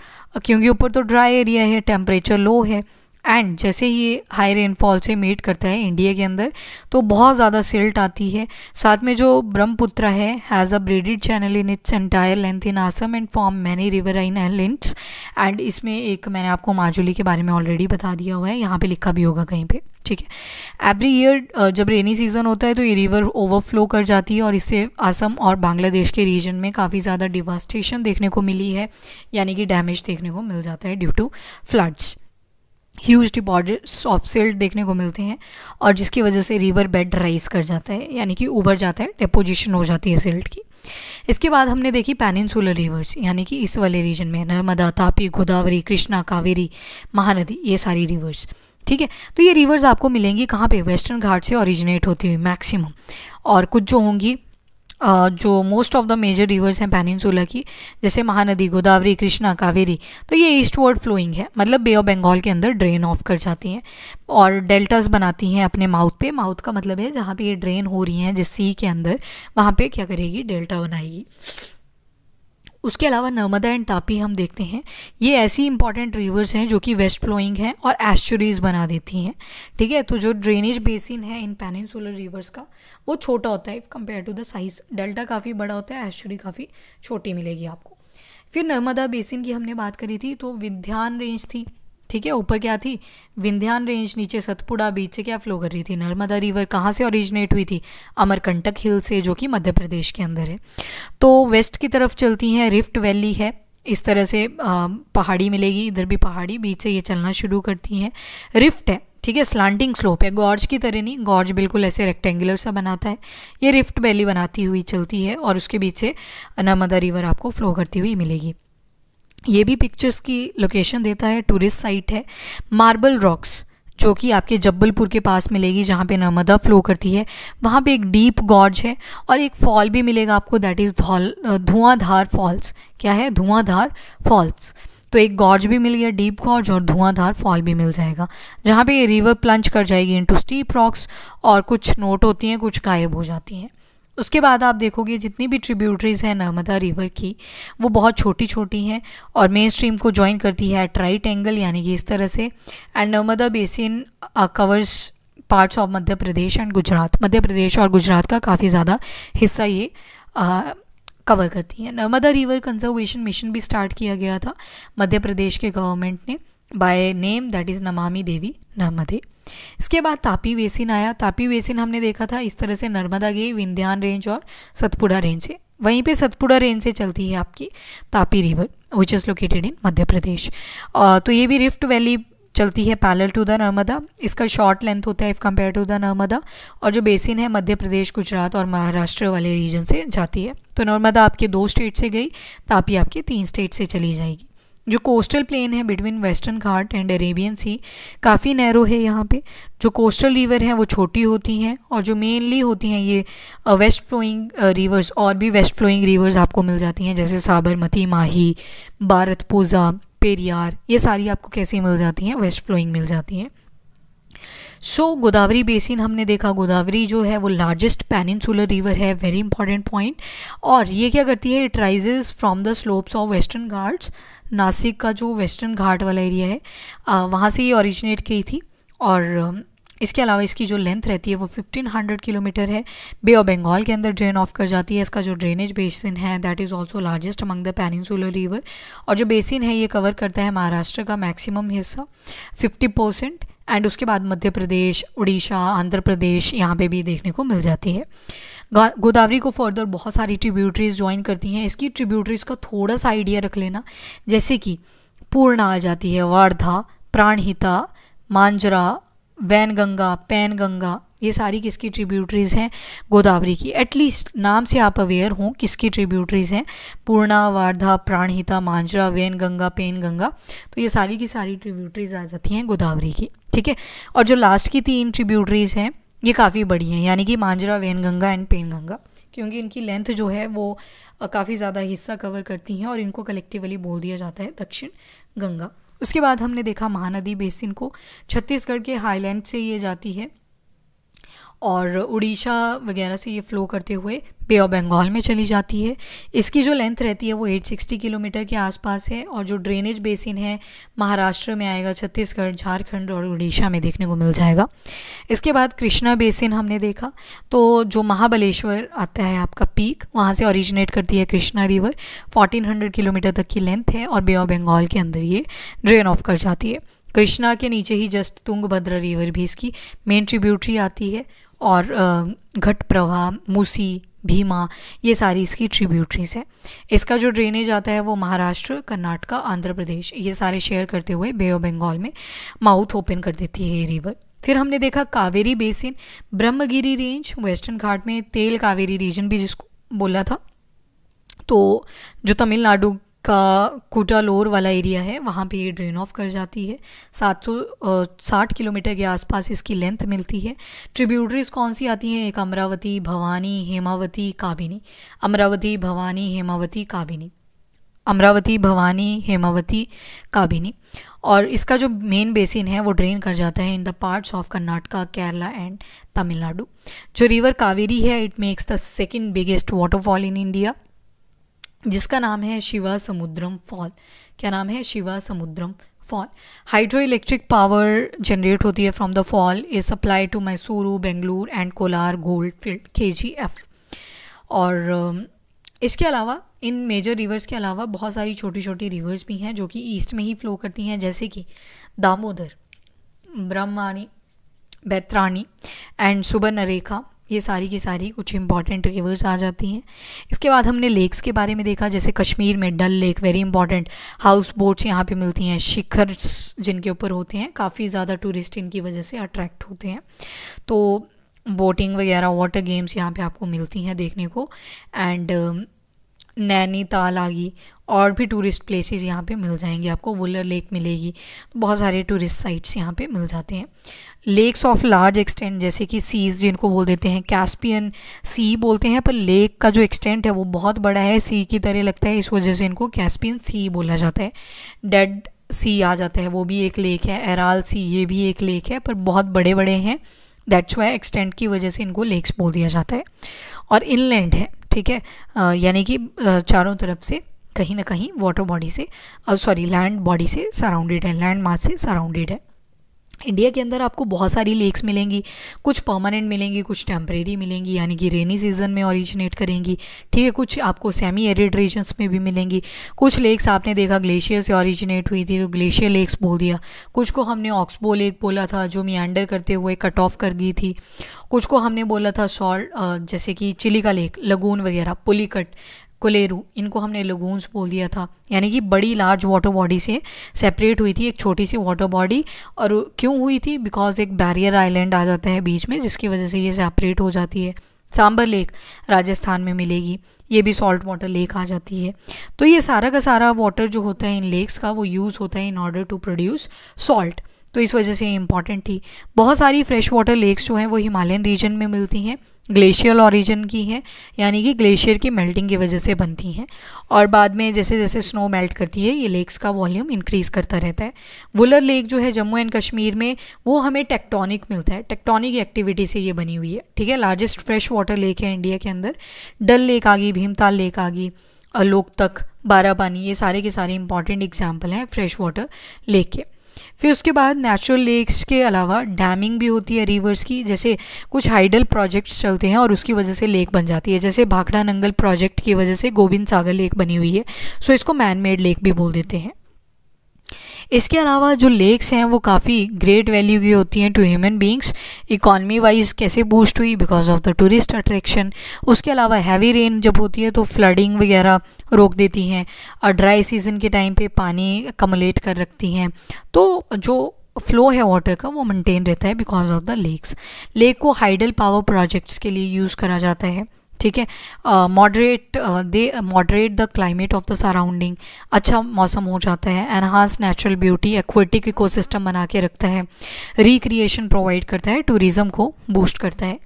Speaker 1: क्योंकि ऊपर तो ड्राई एरिया है टेम्परेचर लो है एंड जैसे ये हाई रेनफॉल से मीट करता है इंडिया के अंदर तो बहुत ज़्यादा सिल्ट आती है साथ में जो ब्रह्मपुत्र है has a braided channel in its entire length in Assam and form many riverine islands and इसमें एक मैंने आपको माजुली के बारे में ऑलरेडी बता दिया हुआ है यहाँ पे लिखा भी होगा कहीं पे ठीक है एवरी ईयर जब रेनी सीज़न होता है तो ये रिवर ओवरफ्लो कर जाती है और इससे आसम और बांग्लादेश के रीजन में काफ़ी ज़्यादा डिवास्टेशन देखने को मिली है यानी कि डैमेज देखने को मिल जाता है due to floods huge deposits of silt देखने को मिलते हैं और जिसकी वजह से रिवर बेड राइज कर जाता है यानी कि उबर जाता है डिपोजिशन हो जाती है सिल्ट की इसके बाद हमने देखी पैनिनसुलर रिवर्स यानी कि इस वाले रीजन में नर्मदा तापी गोदावरी कृष्णा कावेरी महानदी ये सारी रिवर्स ठीक है तो ये रिवर्स आपको मिलेंगी कहाँ पे वेस्टर्न घाट से ओरिजिनेट होती हुई मैक्सिमम और कुछ जो होंगी जो most of the major rivers हैं पैनिनसुला की जैसे महानदी गोदावरी कृष्णा कावेरी तो ये ईस्ट वर्ड फ्लोइंग है मतलब बे ऑफ बंगाल के अंदर ड्रेन ऑफ कर जाती हैं और डेल्टास बनाती हैं अपने माउथ पे माउथ का मतलब है जहाँ पे ये ड्रेन हो रही हैं जिस सी के अंदर वहाँ पे क्या करेगी डेल्टा बनाएगी उसके अलावा नर्मदा एंड तापी हम देखते हैं ये ऐसी इंपॉर्टेंट रिवर्स हैं जो कि वेस्ट फ्लोइंग हैं और एस्चुरीज बना देती हैं ठीक है तो जो ड्रेनेज बेसिन है इन पेनिनसुलर रिवर्स का वो छोटा होता है if compare to the size delta काफ़ी बड़ा होता है एस्चुरी काफ़ी छोटी मिलेगी आपको फिर नर्मदा बेसिन की हमने बात करी थी तो विध्यान रेंज थी ठीक है ऊपर क्या थी विंध्यान रेंज नीचे सतपुड़ा बीच से क्या फ्लो कर रही थी नर्मदा रिवर कहाँ से ओरिजिनेट हुई थी अमरकंटक हिल से जो कि मध्य प्रदेश के अंदर है तो वेस्ट की तरफ चलती हैं रिफ्ट वैली है इस तरह से पहाड़ी मिलेगी इधर भी पहाड़ी बीच से ये चलना शुरू करती हैं रिफ्ट है ठीक है स्लांटिंग स्लोप है गॉर्ज की तरह नहीं गॉर्ज बिल्कुल ऐसे रेक्टेंगुलर सा बनाता है ये रिफ्ट वैली बनाती हुई चलती है और उसके बीच से नर्मदा रिवर आपको फ्लो करती हुई मिलेगी ये भी पिक्चर्स की लोकेशन देता है टूरिस्ट साइट है मार्बल रॉक्स जो कि आपके जबलपुर के पास मिलेगी जहाँ पे नर्मदा फ्लो करती है वहाँ पे एक डीप गॉर्ज है और एक फॉल भी मिलेगा आपको दैट इज़ धौल धुआंधार फॉल्स क्या है धुआंधार फॉल्स तो एक गॉर्ज भी मिल गया डीप गॉर्ज और धुआंधार फॉल भी मिल जाएगा जहाँ पे ये रिवर प्लंज कर जाएगी इनटू स्टीप रॉक्स और कुछ नोट होती हैं कुछ गायब हो जाती हैं उसके बाद आप देखोगे जितनी भी ट्रिब्यूटरीज़ हैं नर्मदा रिवर की वो बहुत छोटी छोटी हैं और मेन स्ट्रीम को ज्वाइन करती है एट राइट एंगल यानी कि इस तरह से and Narmada basin covers parts of Madhya Pradesh and Gujarat Madhya Pradesh और गुजरात का काफ़ी ज़्यादा हिस्सा ये आ, uh, कवर करती है नर्मदा रिवर कंजर्वेशन मिशन भी स्टार्ट किया गया था मध्य प्रदेश के गवर्नमेंट ने बाय नेम दैट इज़ नमामि देवी नर्मदे इसके बाद तापी बेसिन आया तापी बेसिन हमने देखा था इस तरह से नर्मदा गई विंध्यान रेंज और सतपुड़ा रेंज है वहीं पे सतपुड़ा रेंज से चलती है आपकी Tapi river which is located in Madhya Pradesh तो ये भी रिफ्ट वैली चलती है पैरल टू द नर्मदा इसका शॉर्ट लेंथ होता है if compare to the Narmada और जो बेसिन है मध्य प्रदेश गुजरात और महाराष्ट्र वाले रीजन से जाती है तो नर्मदा आपके दो स्टेट से गई तापी आपके तीन स्टेट से चली जाएगी जो कोस्टल प्लेन है between western Ghat and Arabian Sea काफ़ी नैरो है यहाँ पे जो कोस्टल रिवर हैं वो छोटी होती हैं और जो मेनली होती हैं ये वेस्ट फ्लोइंग रिवर्स और भी वेस्ट फ्लोइंग रिवर्स आपको मिल जाती हैं जैसे साबरमती माही भारतपूजा पेरियार ये सारी आपको कैसी मिल जाती हैं वेस्ट फ्लोइंग मिल जाती हैं सो so, गोदावरी बेसिन हमने देखा गोदावरी जो है वो लार्जेस्ट पेनिनसुलर रिवर है वेरी इंपॉर्टेंट पॉइंट और ये क्या करती है it rises from the slopes of western Ghats Nashik का जो वेस्टर्न घाट वाला एरिया है वहाँ से ये ऑरिजिनेट की थी और इसके अलावा इसकी जो लेंथ रहती है वो 1500 किलोमीटर है बे ऑफ बंगाल के अंदर ड्रेन ऑफ कर जाती है इसका जो ड्रेनेज बेसिन है that is also largest among the peninsular river और जो बेसिन है ये कवर करता है महाराष्ट्र का मैक्सिमम हिस्सा 50 परसेंट एंड उसके बाद मध्य प्रदेश उड़ीसा आंध्र प्रदेश यहाँ पे भी देखने को मिल जाती है गोदावरी को फर्दर बहुत सारी ट्रिब्यूटरीज ज्वाइन करती हैं इसकी ट्रिब्यूटरीज का थोड़ा सा आइडिया रख लेना जैसे कि पूर्णा आ जाती है वारधा प्राणहिता मांजरा वैनगंगा पैनगंगा ये सारी किसकी ट्रिब्यूटरीज़ हैं गोदावरी की एटलीस्ट नाम से आप अवेयर हों किसकी ट्रिब्यूटरीज़ हैं पूर्णा वारधा प्राणहिता मांजरा वैनगंगा गंगा तो ये सारी की सारी ट्रिब्यूटरीज़ आ जाती हैं गोदावरी की ठीक है और जो लास्ट की तीन ट्रिब्यूटरीज हैं ये काफ़ी बड़ी हैं यानी कि मांजरा वैनगंगा एंड पेनगंगा क्योंकि इनकी लेंथ जो है वो काफ़ी ज़्यादा हिस्सा कवर करती हैं और इनको कलेक्टिवली बोल दिया जाता है दक्षिण गंगा उसके बाद हमने देखा महानदी बेसिन को छत्तीसगढ़ के हाईलैंड से ये जाती है और उड़ीसा वगैरह से ये फ़्लो करते हुए बे ऑफ बंगाल में चली जाती है इसकी जो लेंथ रहती है वो 860 किलोमीटर के आसपास है और जो ड्रेनेज बेसिन है महाराष्ट्र में आएगा छत्तीसगढ़ झारखंड और उड़ीसा में देखने को मिल जाएगा इसके बाद कृष्णा बेसिन हमने देखा तो जो महाबलेश्वर आता है आपका पीक वहाँ से ऑरिजिनेट करती है कृष्णा रिवर फोर्टीन किलोमीटर तक की लेंथ है और बे ऑफ बंगाल के अंदर ये ड्रेन ऑफ कर जाती है कृष्णा के नीचे ही जस्ट तुंगभद्रा रिवर भी इसकी मेन ट्रिब्यूटरी आती है और घट प्रवाह मूसी भीमा ये सारी इसकी ट्रिब्यूटरीज हैं इसका जो ड्रेनेज आता है वो महाराष्ट्र कर्नाटका आंध्र प्रदेश ये सारे शेयर करते हुए बे ऑफ बंगाल में माउथ ओपन कर देती है ये रिवर फिर हमने देखा Kaveri basin Brahmagiri range western Ghat में तेल कावेरी रीजन भी जिसको बोला था तो जो तमिलनाडु का कोटा लोअर वाला एरिया है वहाँ पे ये ड्रेन ऑफ कर जाती है सात सौ साठ किलोमीटर के आसपास इसकी लेंथ मिलती है ट्रिब्यूटरीज कौन सी आती हैं एक अमरावती भवानी हेमावती काबिनी अमरावती भवानी हेमावती काबिनी अमरावती भवानी हेमावती काबिनी और इसका जो मेन बेसिन है वो ड्रेन कर जाता है in the parts of Karnataka Kerala and Tamil Nadu जो रिवर कावेरी है it makes the second biggest waterfall in India जिसका नाम है शिवा समुद्रम फॉल क्या नाम है Shiva Samudram fall hydro electric power generate होती है from the fall is supply to Mysuru Bengaluru and Kolar gold field K G F और um, इसके अलावा इन मेजर रिवर्स के अलावा बहुत सारी छोटी छोटी रिवर्स भी हैं जो कि ईस्ट में ही फ्लो करती हैं जैसे कि दामोदर ब्रह्मानी बैत्राणी एंड सुबर्णरेखा ये सारी की सारी कुछ इंपॉर्टेंट रिवर्स आ जाती हैं इसके बाद हमने लेक्स के बारे में देखा जैसे कश्मीर में Dal lake very important house boats यहाँ पे मिलती हैं शिखर जिनके ऊपर होते हैं काफ़ी ज़्यादा टूरिस्ट इनकी वजह से अट्रैक्ट होते हैं तो बोटिंग वगैरह वाटर गेम्स यहाँ पे आपको मिलती हैं देखने को एंड नैनीताल आ गई और भी टूरिस्ट प्लेसेस यहाँ पे मिल जाएंगे आपको वुलर लेक मिलेगी तो बहुत सारे टूरिस्ट साइट्स यहाँ पे मिल जाते हैं लेक्स ऑफ लार्ज एक्सटेंट जैसे कि सीज जिनको बोल देते हैं कैस्पियन सी बोलते हैं पर लेक का जो एक्सटेंट है वो बहुत बड़ा है सी की तरह लगता है इस वजह से इनको कैस्पियन सी बोला जाता है डेड सी आ जाता है वो भी एक लेक है एराल सी ये भी एक लेक है पर बहुत बड़े बड़े हैं दैट्स वाई एक्सटेंट की वजह से इनको लेक्स बोल दिया जाता है और इनलैंड है ठीक है यानी कि चारों तरफ से कहीं ना कहीं वाटर बॉडी से सॉरी लैंड बॉडी से सराउंडेड है लैंड मास से सराउंडेड है इंडिया के अंदर आपको बहुत सारी लेक्स मिलेंगी कुछ परमानेंट मिलेंगी कुछ टेम्परेरी मिलेंगी यानी कि रेनी सीजन में ओरिजिनेट करेंगी ठीक है कुछ आपको सेमी एरिड रीजन्स में भी मिलेंगी कुछ लेक्स आपने देखा ग्लेशियर से ओरिजिनेट हुई थी तो ग्लेशियर लेक्स बोल दिया कुछ को हमने ऑक्सबो लेक बोला था जो मियांडर करते हुए कट ऑफ कर गई थी कुछ को हमने बोला था सॉल्ट जैसे कि चिली का लेक लगून वगैरह पुलिकट कोलेरू इनको हमने लगून्स बोल दिया था यानी कि बड़ी लार्ज वाटर बॉडी से सेपरेट हुई थी एक छोटी सी वाटर बॉडी और क्यों हुई थी बिकॉज एक बैरियर आइलैंड आ जाता है बीच में जिसकी वजह से ये सेपरेट हो जाती है सांबर लेक राजस्थान में मिलेगी ये भी सॉल्ट वाटर लेक आ जाती है तो ये सारा का सारा वाटर जो होता है इन लेक्स का वो यूज़ होता है in order to produce salt तो इस वजह से ये इंपॉर्टेंट थी बहुत सारी फ्रेश वाटर लेक्स जो हैं वो हिमालयन रीजन में मिलती हैं ग्लेशियल ऑरिजन की हैं यानी कि ग्लेशियर की मेल्टिंग की वजह से बनती हैं और बाद में जैसे जैसे स्नो मेल्ट करती है ये लेक्स का वॉल्यूम इंक्रीज़ करता रहता है वुलर लेक जो है जम्मू एंड कश्मीर में वो हमें टेक्टोनिक मिलता है टेक्टोनिक एक्टिविटी से ये बनी हुई है ठीक है लार्जेस्ट फ्रेश वाटर लेक है इंडिया के अंदर डल लेक आ गई भीमताल लेक आ गई अलोक तक पानी ये सारे के सारे इंपॉर्टेंट एग्जाम्पल हैं फ्रेश वाटर लेक के फिर उसके बाद नेचुरल लेक्स के अलावा डैमिंग भी होती है रिवर्स की जैसे कुछ हाइडल प्रोजेक्ट्स चलते हैं और उसकी वजह से लेक बन जाती है जैसे भाखड़ा नंगल प्रोजेक्ट की वजह से गोविंद सागर लेक बनी हुई है सो इसको मैन मेड लेक भी बोल देते हैं इसके अलावा जो लेक्स हैं वो काफ़ी ग्रेट वैल्यू की होती हैं to human beings economy wise कैसे बूस्ट हुई because of the tourist attraction उसके अलावा हैवी रेन जब होती है तो फ्लडिंग वगैरह रोक देती हैं और ड्राई सीज़न के टाइम पे पानी कमलेट कर रखती हैं तो जो फ्लो है वाटर का वो मेंटेन रहता है because of the lakes lake को हाइडल पावर प्रोजेक्ट्स के लिए यूज़ करा जाता है ठीक है moderate the moderate the climate of the surrounding अच्छा मौसम हो जाता है enhance natural beauty aquatic ecosystem बना के रखता है रिक्रिएशन प्रोवाइड करता है टूरिज़्म को बूस्ट करता है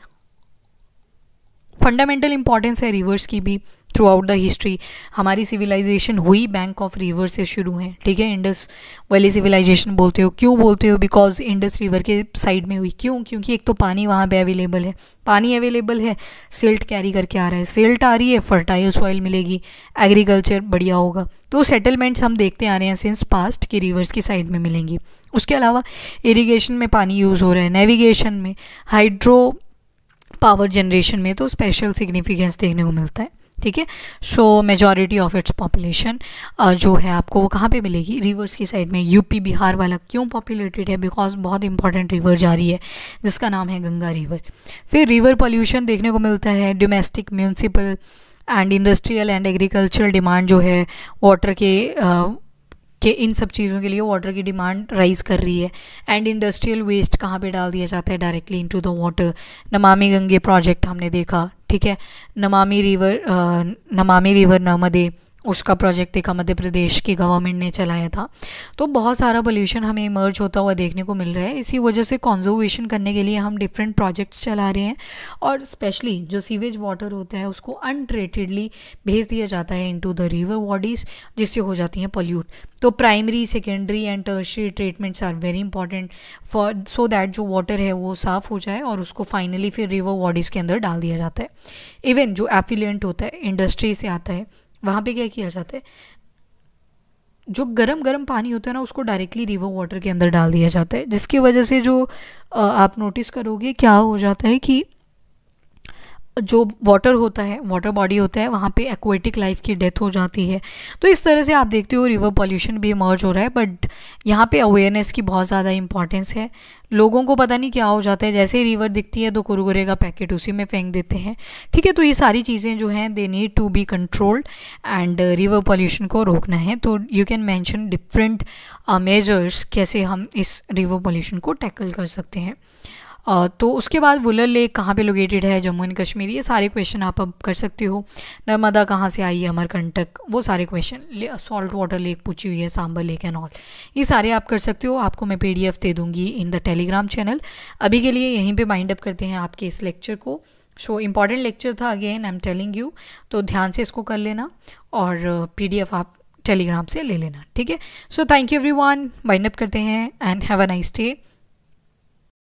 Speaker 1: फंडामेंटल इंपॉर्टेंस है रिवर्स की भी थ्रू आउट द हिस्ट्री हमारी सिविलाइजेशन हुई बैंक ऑफ रिवर से शुरू है ठीक है इंडस वैली सिविलाइजेशन बोलते हो क्यों बोलते हो बिकॉज इंडस रिवर के साइड में हुई क्यों क्योंकि एक तो पानी वहाँ पे अवेलेबल है पानी अवेलेबल है सिल्ट कैरी करके आ रहा है सिल्ट आ रही है फर्टाइल सॉइल मिलेगी एग्रीकल्चर बढ़िया होगा तो सेटलमेंट्स हम देखते आ रहे हैं सिंस पास्ट की रिवर्स की साइड में मिलेंगी उसके अलावा इरीगेशन में पानी यूज़ हो रहा है नेविगेशन में हाइड्रो पावर जनरेशन में तो स्पेशल सिग्निफिकेंस देखने को मिलता है ठीक है so majority of its population जो है आपको वो कहाँ पे मिलेगी रिवर्स की साइड में यूपी बिहार वाला क्यों पॉपुलेटेड है बिकॉज बहुत इंपॉर्टेंट रिवर जा रही है जिसका नाम है गंगा रिवर फिर रिवर पॉल्यूशन देखने को मिलता है domestic municipal and industrial and agricultural demand जो है वाटर के uh, कि इन सब चीज़ों के लिए वाटर की डिमांड राइज कर रही है एंड इंडस्ट्रियल वेस्ट कहाँ पे डाल दिया जाता है डायरेक्टली इनटू द वाटर नमामि गंगे प्रोजेक्ट हमने देखा ठीक है नमामि रिवर नमामि रिवर नर्मदे उसका प्रोजेक्ट देखा मध्य प्रदेश की गवर्नमेंट ने चलाया था तो बहुत सारा पोल्यूशन हमें इमर्ज होता हुआ देखने को मिल रहा है इसी वजह से कॉन्जर्वेशन करने के लिए हम डिफरेंट प्रोजेक्ट्स चला रहे हैं और स्पेशली जो सीवेज वाटर होता है उसको अनट्रेटेडली भेज दिया जाता है इनटू द रिवर बॉडीज़ जिससे हो जाती हैं पोल्यूट तो primary secondary and tertiary treatments are very important for so that जो वाटर है वो साफ़ हो जाए और उसको फाइनली फिर रिवर बॉडीज़ के अंदर डाल दिया जाता है इवन जो एफिलियंट होता है इंडस्ट्री से आता है वहाँ पे क्या किया जाता है जो गरम गरम पानी होता है ना उसको डायरेक्टली रिवर वाटर के अंदर डाल दिया जाता है जिसकी वजह से जो आप नोटिस करोगे क्या हो जाता है कि जो वाटर होता है वाटर बॉडी होता है वहाँ पे एक्वेटिक लाइफ की डेथ हो जाती है तो इस तरह से आप देखते हो रिवर पॉल्यूशन भी इमर्ज हो रहा है बट यहाँ पे अवेयरनेस की बहुत ज़्यादा इंपॉर्टेंस है लोगों को पता नहीं क्या हो जाता है जैसे ही रिवर दिखती है तो कुरकुरे का पैकेट उसी में फेंक देते हैं ठीक है तो ये सारी चीज़ें जो हैं they need to be controlled and river pollution को रोकना है तो you can mention different measures कैसे हम इस रिवर पॉल्यूशन को टैकल कर सकते हैं तो उसके बाद वुलर लेक कहाँ पे लोकेटेड है जम्मू एंड कश्मीर ये सारे क्वेश्चन आप अब कर सकते हो नर्मदा कहाँ से आई है अमरकंटक वो सारे क्वेश्चन सॉल्ट वाटर लेक पूछी हुई है सांबर लेक एंड ऑल ये सारे आप कर सकते हो आपको मैं पी दे दूँगी इन द टेलीग्राम चैनल अभी के लिए यहीं पर माइंड अप करते हैं आपके इस लेक्चर को सो इम्पॉर्टेंट लेक्चर था again I am telling you तो ध्यान से इसको कर लेना और पी आप टेलीग्राम से ले लेना ठीक है so thank you everyone wind up करते हैं and have a nice day